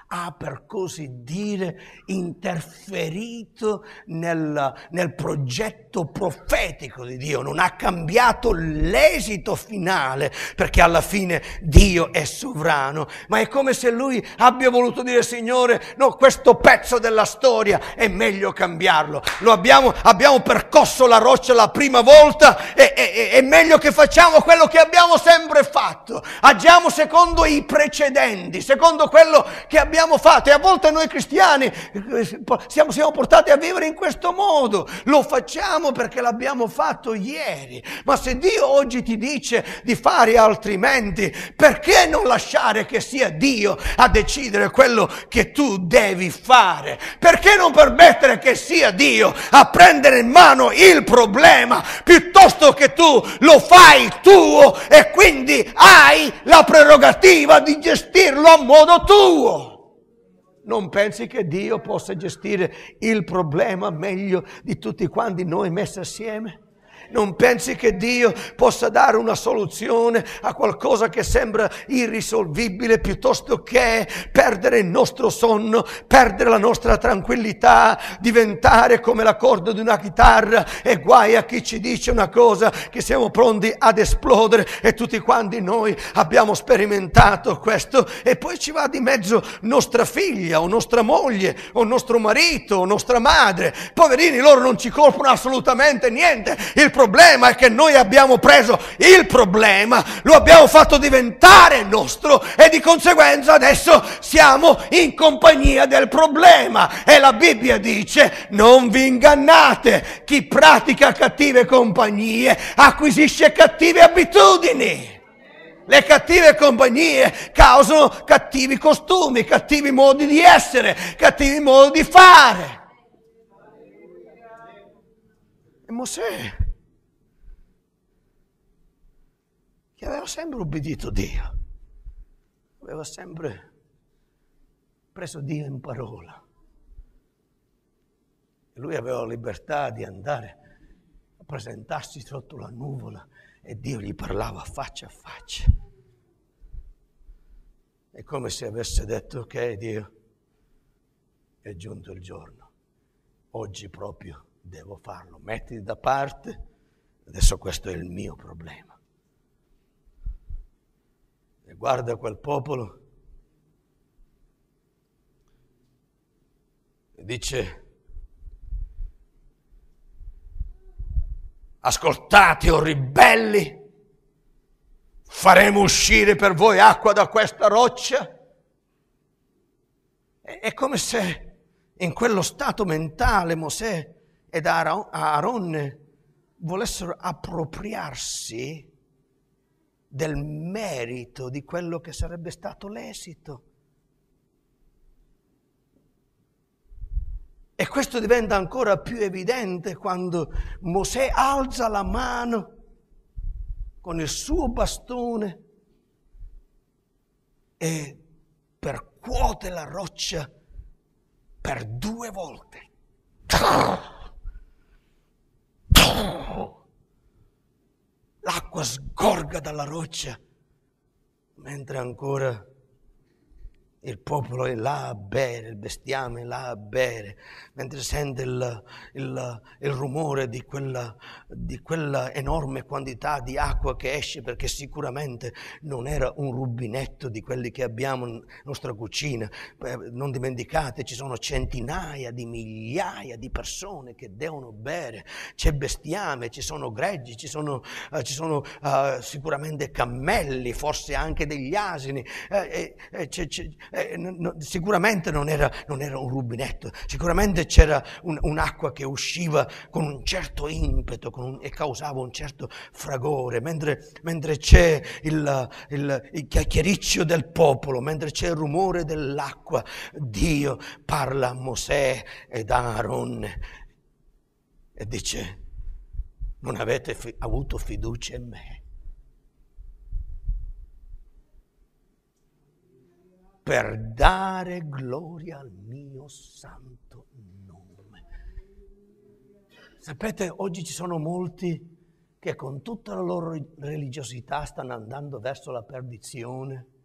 ha per così dire interferito nel, nel progetto profetico di Dio, non ha cambiato l'esito finale perché alla fine Dio è sovrano, ma è come se lui abbia voluto dire Signore, no, questo pezzo della storia è meglio cambiarlo, lo abbiamo, abbiamo percosso la roccia la prima volta e, e, è meglio che facciamo quello che abbiamo sempre fatto, agiamo secondo i precedenti, secondo quello che abbiamo abbiamo fatto e a volte noi cristiani eh, siamo, siamo portati a vivere in questo modo. Lo facciamo perché l'abbiamo fatto ieri. Ma se Dio oggi ti dice di fare altrimenti, perché non lasciare che sia Dio a decidere quello che tu devi fare? Perché non permettere che sia Dio a prendere in mano il problema piuttosto che tu lo fai tuo e quindi hai la prerogativa di gestirlo a modo tuo? Non pensi che Dio possa gestire il problema meglio di tutti quanti noi messi assieme? Non pensi che Dio possa dare una soluzione a qualcosa che sembra irrisolvibile piuttosto che perdere il nostro sonno, perdere la nostra tranquillità, diventare come la corda di una chitarra e guai a chi ci dice una cosa che siamo pronti ad esplodere e tutti quanti noi abbiamo sperimentato questo e poi ci va di mezzo nostra figlia o nostra moglie o nostro marito o nostra madre. Poverini, loro non ci colpano assolutamente niente. Il problema è che noi abbiamo preso il problema, lo abbiamo fatto diventare nostro e di conseguenza adesso siamo in compagnia del problema. E la Bibbia dice, non vi ingannate, chi pratica cattive compagnie acquisisce cattive abitudini. Le cattive compagnie causano cattivi costumi, cattivi modi di essere, cattivi modi di fare. E Mosè che aveva sempre obbedito Dio, aveva sempre preso Dio in parola. E lui aveva la libertà di andare a presentarsi sotto la nuvola e Dio gli parlava faccia a faccia. È come se avesse detto, ok Dio, è giunto il giorno, oggi proprio devo farlo, mettiti da parte, adesso questo è il mio problema e guarda quel popolo e dice, ascoltate o oh ribelli, faremo uscire per voi acqua da questa roccia. È come se in quello stato mentale Mosè ed Aaron volessero appropriarsi del merito di quello che sarebbe stato l'esito. E questo diventa ancora più evidente quando Mosè alza la mano con il suo bastone e percuote la roccia per due volte l'acqua sgorga dalla roccia, mentre ancora il popolo è là a bere, il bestiame è là a bere, mentre sente il, il, il rumore di quella, di quella enorme quantità di acqua che esce, perché sicuramente non era un rubinetto di quelli che abbiamo nella nostra cucina. Non dimenticate, ci sono centinaia di migliaia di persone che devono bere, c'è bestiame, ci sono greggi, ci sono, eh, ci sono eh, sicuramente cammelli, forse anche degli asini. Eh, eh, eh c'è, c'è, eh, no, sicuramente non era, non era, un rubinetto, sicuramente c'era un, un'acqua che usciva con un certo impeto un, e causava un certo fragore, mentre, mentre c'è il, il, il chiacchiericcio del popolo, mentre c'è il rumore dell'acqua, Dio parla a Mosè ed Aaron e dice, non avete fi- avuto fiducia in me per dare gloria al mio santo nome. Sapete, oggi ci sono molti che con tutta la loro religiosità stanno andando verso la perdizione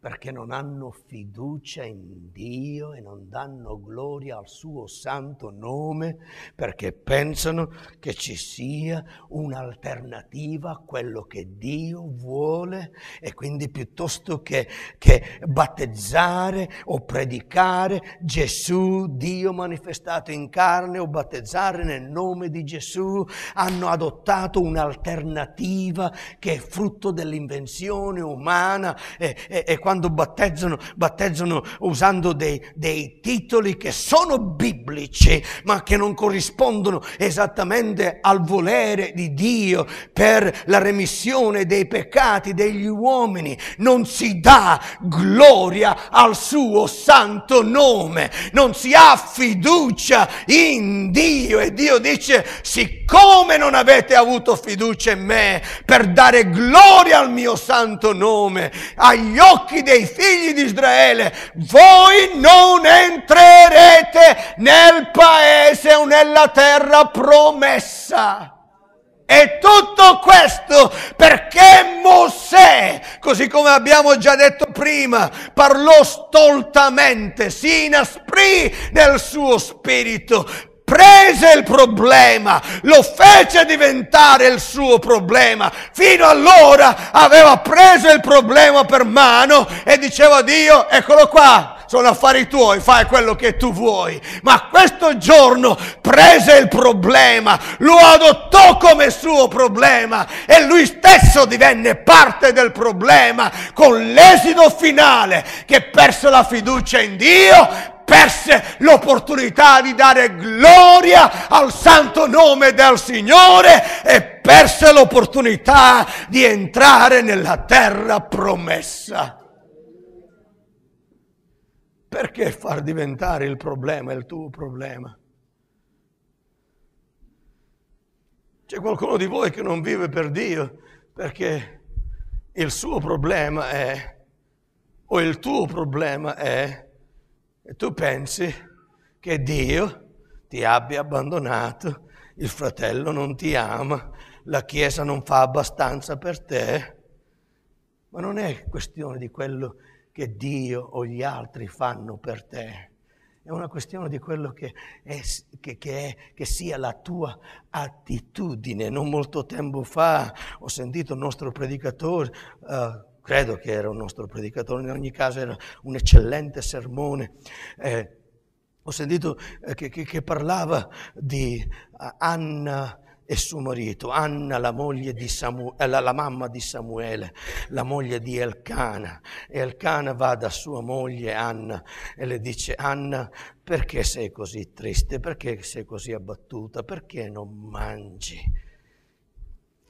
perché non hanno fiducia in Dio e non danno gloria al suo santo nome, perché pensano che ci sia un'alternativa a quello che Dio vuole e quindi piuttosto che, che battezzare o predicare Gesù, Dio manifestato in carne o battezzare nel nome di Gesù, hanno adottato un'alternativa che è frutto dell'invenzione umana e, e, e quando battezzano, battezzano usando dei, dei titoli che sono biblici, ma che non corrispondono esattamente al volere di Dio per la remissione dei peccati degli uomini. Non si dà gloria al suo santo nome, non si ha fiducia in Dio e Dio dice siccome non avete avuto fiducia in me per dare gloria al mio santo nome, agli occhi occhi dei figli di Israele, voi non entrerete nel paese o nella terra promessa. E tutto questo perché Mosè, così come abbiamo già detto prima, parlò stoltamente, si inasprì nel suo spirito, prese il problema, lo fece diventare il suo problema. Fino allora aveva preso il problema per mano e diceva a Dio, eccolo qua, sono affari tuoi, fai quello che tu vuoi. Ma questo giorno prese il problema, lo adottò come suo problema e lui stesso divenne parte del problema con l'esito finale che perse la fiducia in Dio, perse l'opportunità di dare gloria al santo nome del Signore e perse l'opportunità di entrare nella terra promessa. Perché far diventare il problema il tuo problema? C'è qualcuno di voi che non vive per Dio perché il suo problema è, o il tuo problema è, e tu pensi che Dio ti abbia abbandonato, il fratello non ti ama, la Chiesa non fa abbastanza per te. Ma non è questione di quello che Dio o gli altri fanno per te. È una questione di quello che, è, che, che, è, che, sia la tua attitudine. Non molto tempo fa ho sentito il nostro predicatore uh, credo che era un nostro predicatore, in ogni caso era un eccellente sermone. Eh, ho sentito eh, che, che, che, parlava di eh, Anna e suo marito, Anna la, moglie di Samu- eh, la, la, mamma di Samuele, la moglie di Elcana. E Elcana va da sua moglie Anna e le dice, Anna, perché sei così triste? Perché sei così abbattuta? Perché non mangi?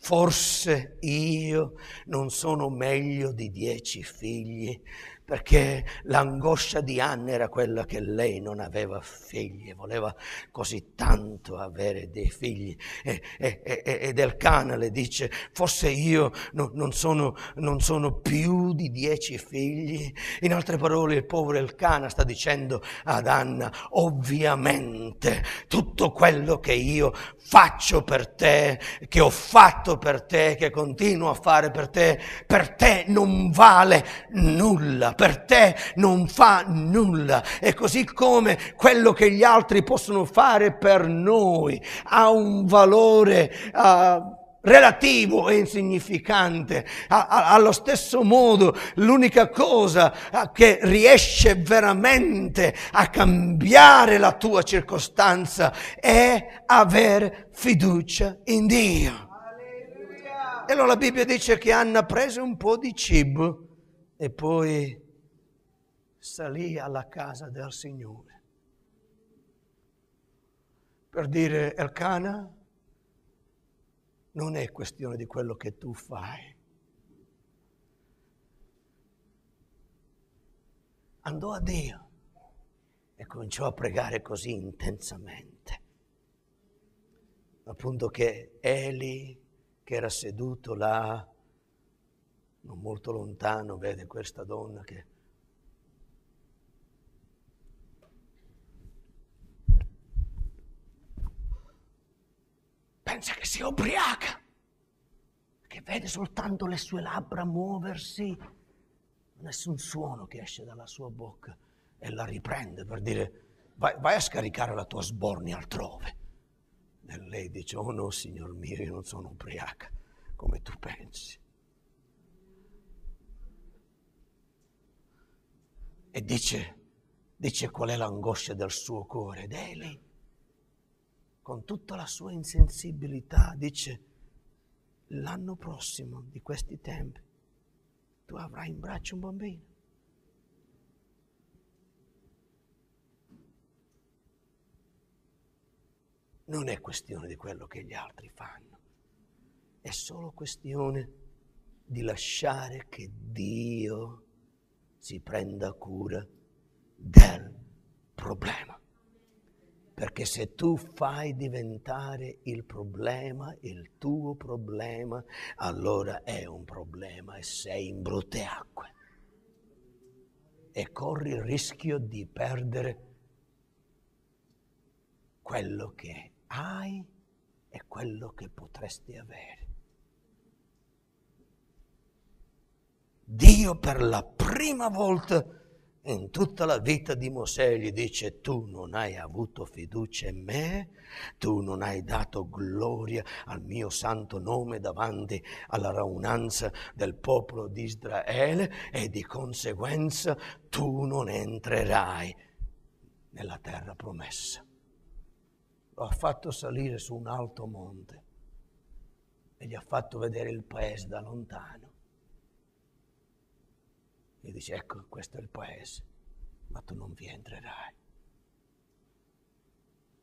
Forse io non sono meglio di dieci figli perché l'angoscia di Anna era quella che lei non aveva figli, e voleva così tanto avere dei figli. E, e, e, e del cane le dice, forse io no, non, sono, non, sono, più di dieci figli. In altre parole, il povero Elcana sta dicendo ad Anna, ovviamente tutto quello che io faccio per te, che ho fatto per te, che continuo a fare per te, per te non vale nulla per te non fa nulla. E così come quello che gli altri possono fare per noi ha un valore uh, relativo e insignificante. A, a, allo stesso modo, l'unica cosa ah, che riesce veramente a cambiare la tua circostanza è avere fiducia in Dio. Alleluia. E allora la Bibbia dice che Anna prese un po' di cibo e poi salì alla casa del Signore per dire Elcana non è questione di quello che tu fai. Andò a Dio e cominciò a pregare così intensamente, appunto che Eli, che era seduto là, non molto lontano, vede questa donna che pensa che sia ubriaca, che vede soltanto le sue labbra muoversi, nessun suono che esce dalla sua bocca e la riprende per dire vai, vai a scaricare la tua sbornia altrove. E lei dice, oh no, signor mio, io non sono ubriaca come tu pensi. E dice, dice qual è l'angoscia del suo cuore ed è lì con tutta la sua insensibilità, dice, l'anno prossimo di questi tempi tu avrai in braccio un bambino. Non è questione di quello che gli altri fanno, è solo questione di lasciare che Dio si prenda cura del problema. Perché se tu fai diventare il problema il tuo problema, allora è un problema e sei in brutte acque. E corri il rischio di perdere quello che hai e quello che potresti avere. Dio per la prima volta in tutta la vita di Mosè gli dice tu non hai avuto fiducia in me, tu non hai dato gloria al mio santo nome davanti alla raunanza del popolo di Israele e di conseguenza tu non entrerai nella terra promessa. Lo ha fatto salire su un alto monte e gli ha fatto vedere il paese da lontano e dice ecco questo è il paese, ma tu non vi entrerai.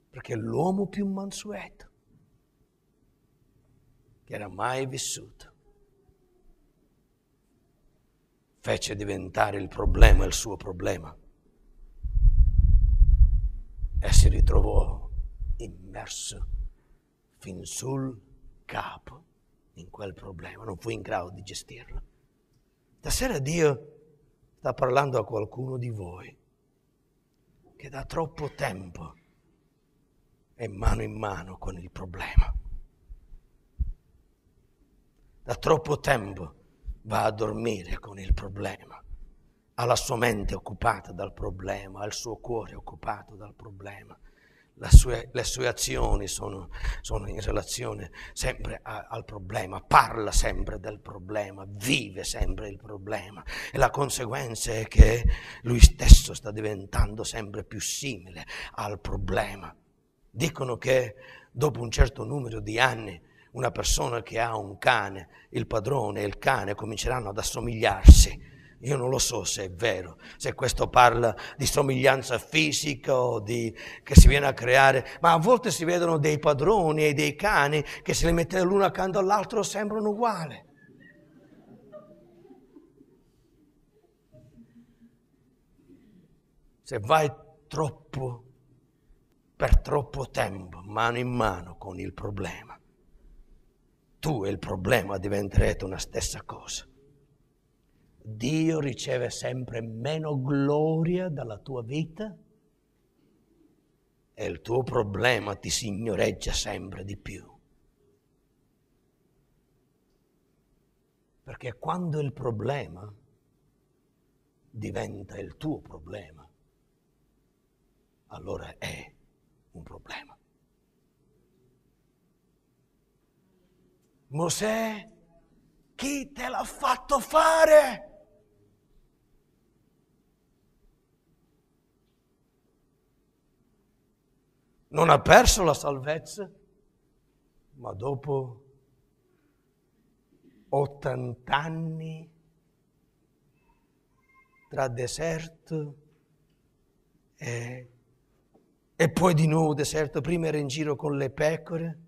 Perché l'uomo più mansueto che era mai vissuto fece diventare il problema il suo problema e si ritrovò immerso fin sul capo in quel problema, non fu in grado di gestirlo. Stasera Dio sta parlando a qualcuno di voi che da troppo tempo è mano in mano con il problema. Da troppo tempo va a dormire con il problema, ha la sua mente occupata dal problema, ha il suo cuore occupato dal problema, sue, le sue azioni sono, sono in relazione sempre a, al problema, parla sempre del problema, vive sempre il problema e la conseguenza è che lui stesso sta diventando sempre più simile al problema. Dicono che dopo un certo numero di anni una persona che ha un cane, il padrone e il cane cominceranno ad assomigliarsi io non lo so se è vero, se questo parla di somiglianza fisica o di, che si viene a creare, ma a volte si vedono dei padroni e dei cani che se li mettete l'uno accanto all'altro sembrano uguali. Se vai troppo, per troppo tempo, mano in mano con il problema, tu e il problema diventerete una stessa cosa. Dio riceve sempre meno gloria dalla tua vita e il tuo problema ti signoreggia sempre di più. Perché quando il problema diventa il tuo problema, allora è un problema. Mosè, chi te l'ha fatto fare? non ha perso la salvezza, ma dopo 80 anni tra deserto e, e, poi di nuovo deserto. Prima era in giro con le pecore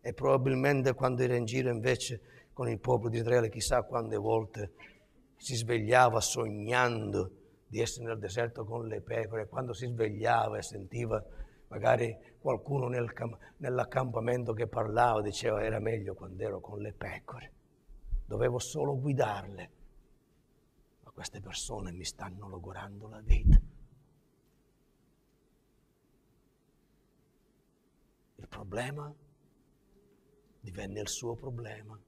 e probabilmente quando era in giro invece con il popolo di Israele chissà quante volte si svegliava sognando di essere nel deserto con le pecore. Quando si svegliava e sentiva Magari qualcuno nel, nell'accampamento che parlava diceva era meglio quando ero con le pecore, dovevo solo guidarle. Ma queste persone mi stanno logorando la vita. Il problema divenne il suo problema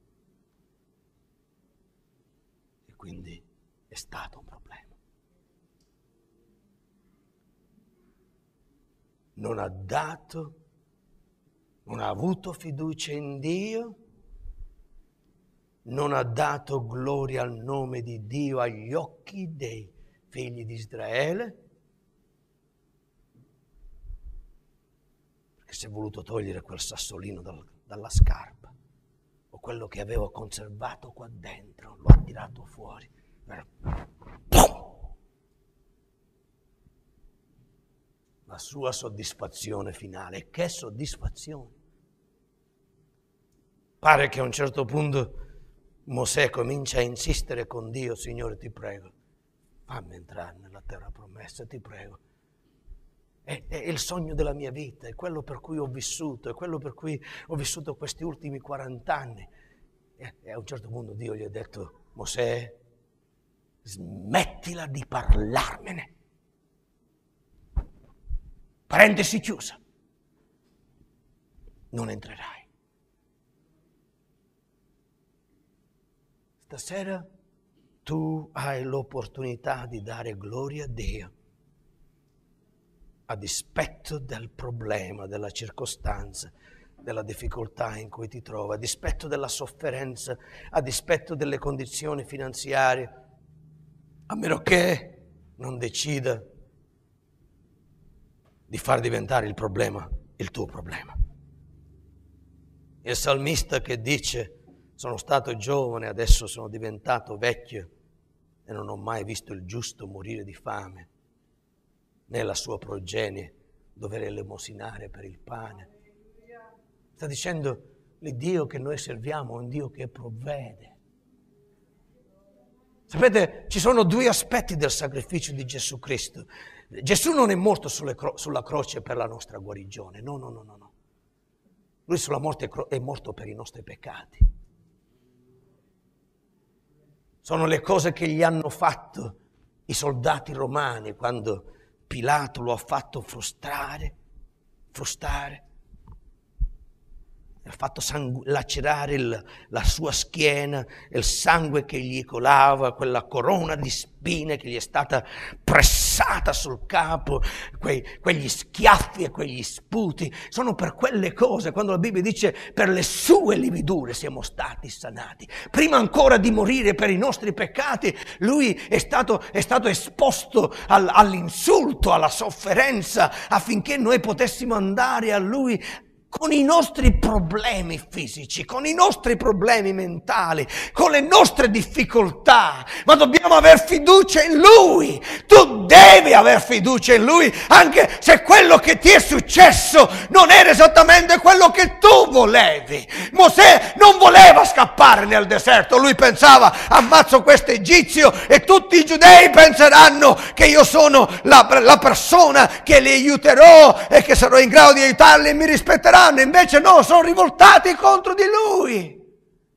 e quindi è stato un problema. non ha dato, non ha avuto fiducia in Dio, non ha dato gloria al nome di Dio agli occhi dei figli di Israele, perché si è voluto togliere quel sassolino dal, dalla scarpa o quello che avevo conservato qua dentro, lo ha tirato fuori. la sua soddisfazione finale. Che soddisfazione! Pare che a un certo punto Mosè comincia a insistere con Dio, Signore ti prego, fammi entrare nella terra promessa, ti prego. È, è, il sogno della mia vita, è quello per cui ho vissuto, è quello per cui ho vissuto questi ultimi 40 anni. E, e a un certo punto Dio gli ha detto, Mosè, smettila di parlarmene parentesi chiusa, non entrerai. Stasera tu hai l'opportunità di dare gloria a Dio a dispetto del problema, della circostanza, della difficoltà in cui ti trovi, a dispetto della sofferenza, a dispetto delle condizioni finanziarie, a meno che non decida di far diventare il problema il tuo problema. Il salmista che dice, sono stato giovane, adesso sono diventato vecchio e non ho mai visto il giusto morire di fame, né la sua progenie dover elemosinare per il pane. Sta dicendo, l'Iddio che noi serviamo è un Dio che provvede. Sapete, ci sono due aspetti del sacrificio di Gesù Cristo. Gesù non è morto cro- sulla croce per la nostra guarigione, no, no, no, no. no. Lui sulla morte cro- è morto per i nostri peccati. Sono le cose che gli hanno fatto i soldati romani quando Pilato lo ha fatto frustrare, frustrare ha fatto sangu- lacerare il, la sua schiena, il sangue che gli colava, quella corona di spine che gli è stata pressata sul capo, quei, quegli schiaffi e quegli sputi. Sono per quelle cose, quando la Bibbia dice per le sue lividure siamo stati sanati. Prima ancora di morire per i nostri peccati, lui è stato, è stato esposto al, all'insulto, alla sofferenza, affinché noi potessimo andare a lui con i nostri problemi fisici, con i nostri problemi mentali, con le nostre difficoltà, ma dobbiamo aver fiducia in Lui. Tu devi aver fiducia in Lui, anche se quello che ti è successo non era esattamente quello che tu volevi. Mosè non voleva scappare nel deserto, lui pensava ammazzo questo egizio e tutti i giudei penseranno che io sono la, la persona che li aiuterò e che sarò in grado di aiutarli e mi rispetteranno fanno, invece no, sono rivoltati contro di lui.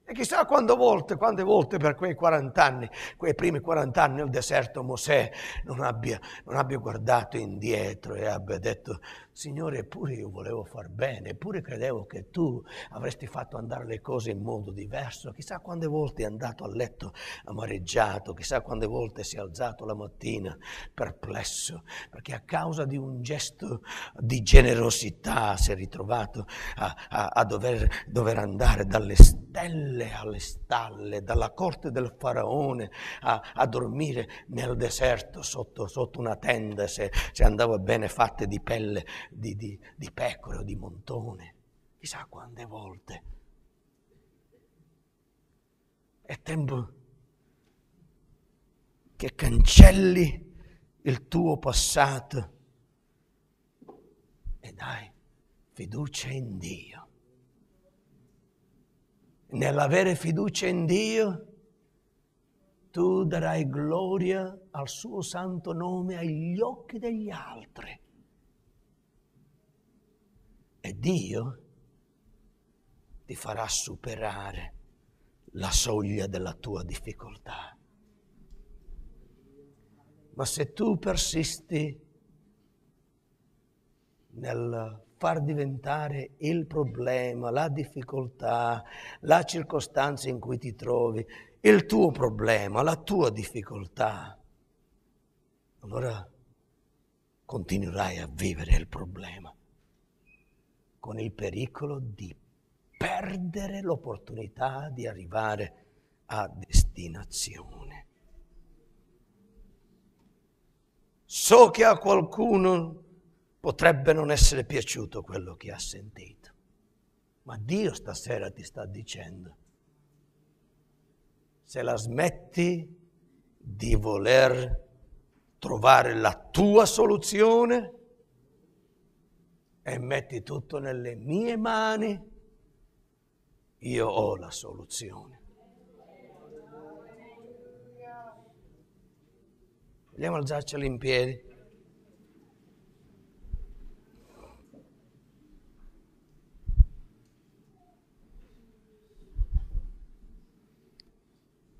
E chissà quante volte, quante volte per quei 40 anni, quei primi 40 anni nel deserto Mosè non abbia, non abbia guardato indietro e abbia detto Signore, eppure io volevo far bene, eppure credevo che tu avresti fatto andare le cose in modo diverso. Chissà quante volte è andato a letto amareggiato, chissà quante volte si è alzato la mattina perplesso, perché a causa di un gesto di generosità si è ritrovato a, a, a dover, dover, andare dalle stelle alle stalle, dalla corte del faraone a, a dormire nel deserto sotto, sotto una tenda, se, se andava bene fatte di pelle di, di, di pecore o di montone, chissà quante volte. È tempo che cancelli il tuo passato e dai fiducia in Dio. Nell'avere fiducia in Dio, tu darai gloria al suo santo nome agli occhi degli altri e Dio ti farà superare la soglia della tua difficoltà. Ma se tu persisti nel far diventare il problema, la difficoltà, la circostanza in cui ti trovi, il tuo problema, la tua difficoltà, allora continuerai a vivere il problema con il pericolo di perdere l'opportunità di arrivare a destinazione. So che a qualcuno potrebbe non essere piaciuto quello che ha sentito, ma Dio stasera ti sta dicendo, se la smetti di voler trovare la tua soluzione, e metti tutto nelle mie mani, io ho la soluzione. Vogliamo alzarceli in piedi?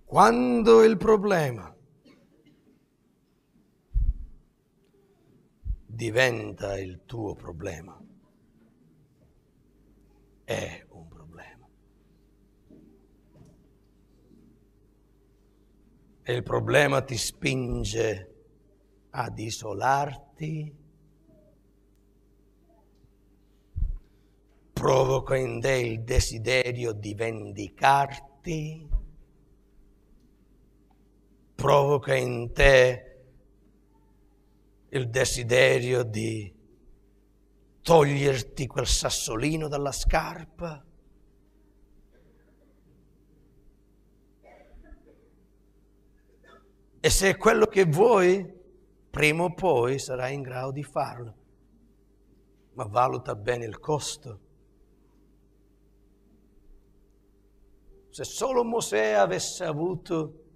Quando il problema diventa il tuo problema. È un problema. E il problema ti spinge ad isolarti, provoca in te il desiderio di vendicarti, provoca in te il desiderio di toglierti quel sassolino dalla scarpa. E se è quello che vuoi, prima o poi sarai in grado di farlo. Ma valuta bene il costo. Se solo Mosè avesse avuto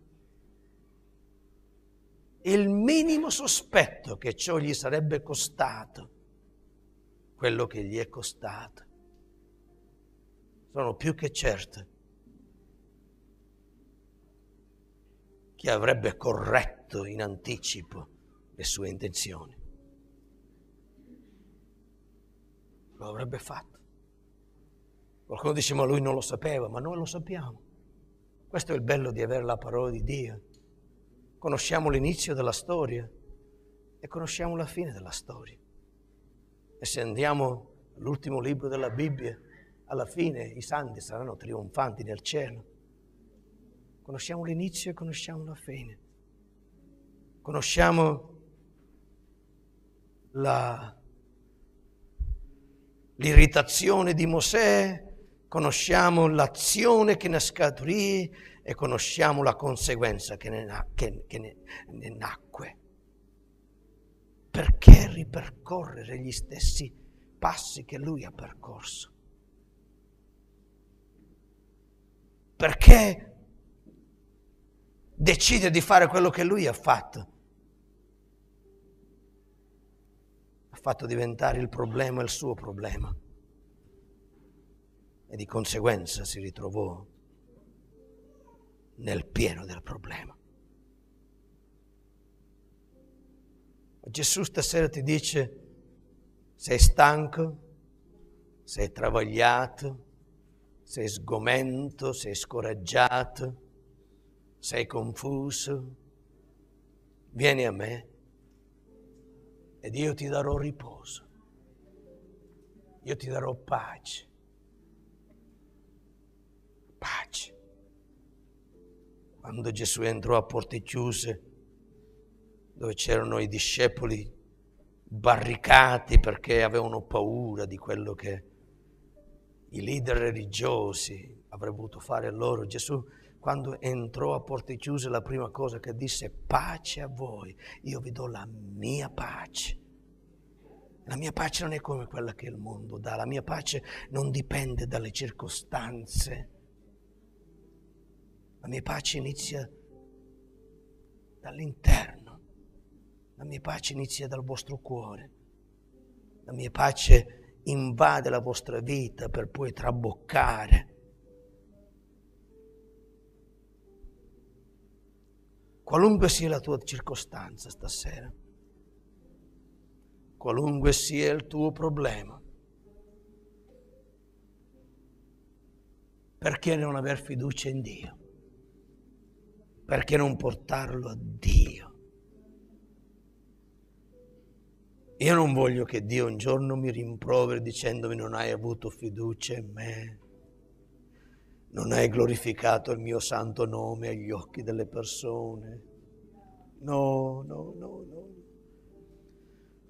il minimo sospetto che ciò gli sarebbe costato, quello che gli è costato. Sono più che certo che avrebbe corretto in anticipo le sue intenzioni. Lo avrebbe fatto. Qualcuno dice ma lui non lo sapeva, ma noi lo sappiamo. Questo è il bello di avere la parola di Dio Conosciamo l'inizio della storia e conosciamo la fine della storia. E se andiamo all'ultimo libro della Bibbia, alla fine i santi saranno trionfanti nel cielo. Conosciamo l'inizio e conosciamo la fine. Conosciamo la, l'irritazione di Mosè, conosciamo l'azione che ne scaturì, e conosciamo la conseguenza che ne, che, che ne, ne nacque. Perché ripercorrere gli stessi passi che lui ha percorso? Perché decide di fare quello che lui ha fatto? Ha fatto diventare il problema il suo problema e di conseguenza si ritrovò nel pieno del problema. Gesù stasera ti dice, sei stanco, sei travagliato, sei sgomento, sei scoraggiato, sei confuso, vieni a me ed io ti darò riposo, io ti darò pace, pace. Quando Gesù entrò a porte chiuse, dove c'erano i discepoli barricati perché avevano paura di quello che i leader religiosi avrebbero voluto fare a loro, Gesù quando entrò a porte chiuse la prima cosa che disse pace a voi, io vi do la mia pace. La mia pace non è come quella che il mondo dà, la mia pace non dipende dalle circostanze, la mia pace inizia dall'interno. La mia pace inizia dal vostro cuore. La mia pace invade la vostra vita per poi traboccare. Qualunque sia la tua circostanza stasera, qualunque sia il tuo problema, perché non aver fiducia in Dio? perché non portarlo a Dio? Io non voglio che Dio un giorno mi rimproveri dicendomi non hai avuto fiducia in me, non hai glorificato il mio santo nome agli occhi delle persone. No, no, no, no.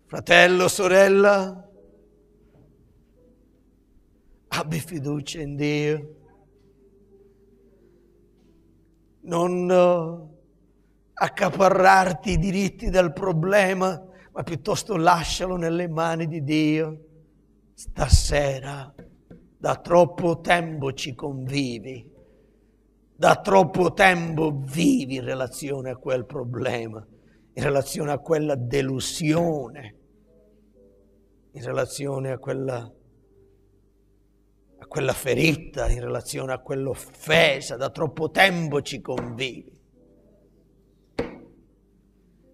Fratello, sorella, abbi fiducia in Dio non eh, accaparrarti i diritti del problema, ma piuttosto lascialo nelle mani di Dio. Stasera da troppo tempo ci convivi, da troppo tempo vivi in relazione a quel problema, in relazione a quella delusione, in relazione a quella a quella ferita, in relazione a quell'offesa, da troppo tempo ci convivi.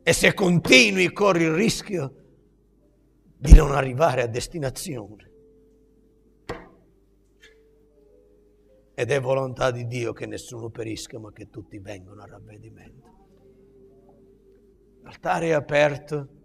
E se continui corri il rischio di non arrivare a destinazione. Ed è volontà di Dio che nessuno perisca, ma che tutti vengano a ravvedimento. L'altare è aperto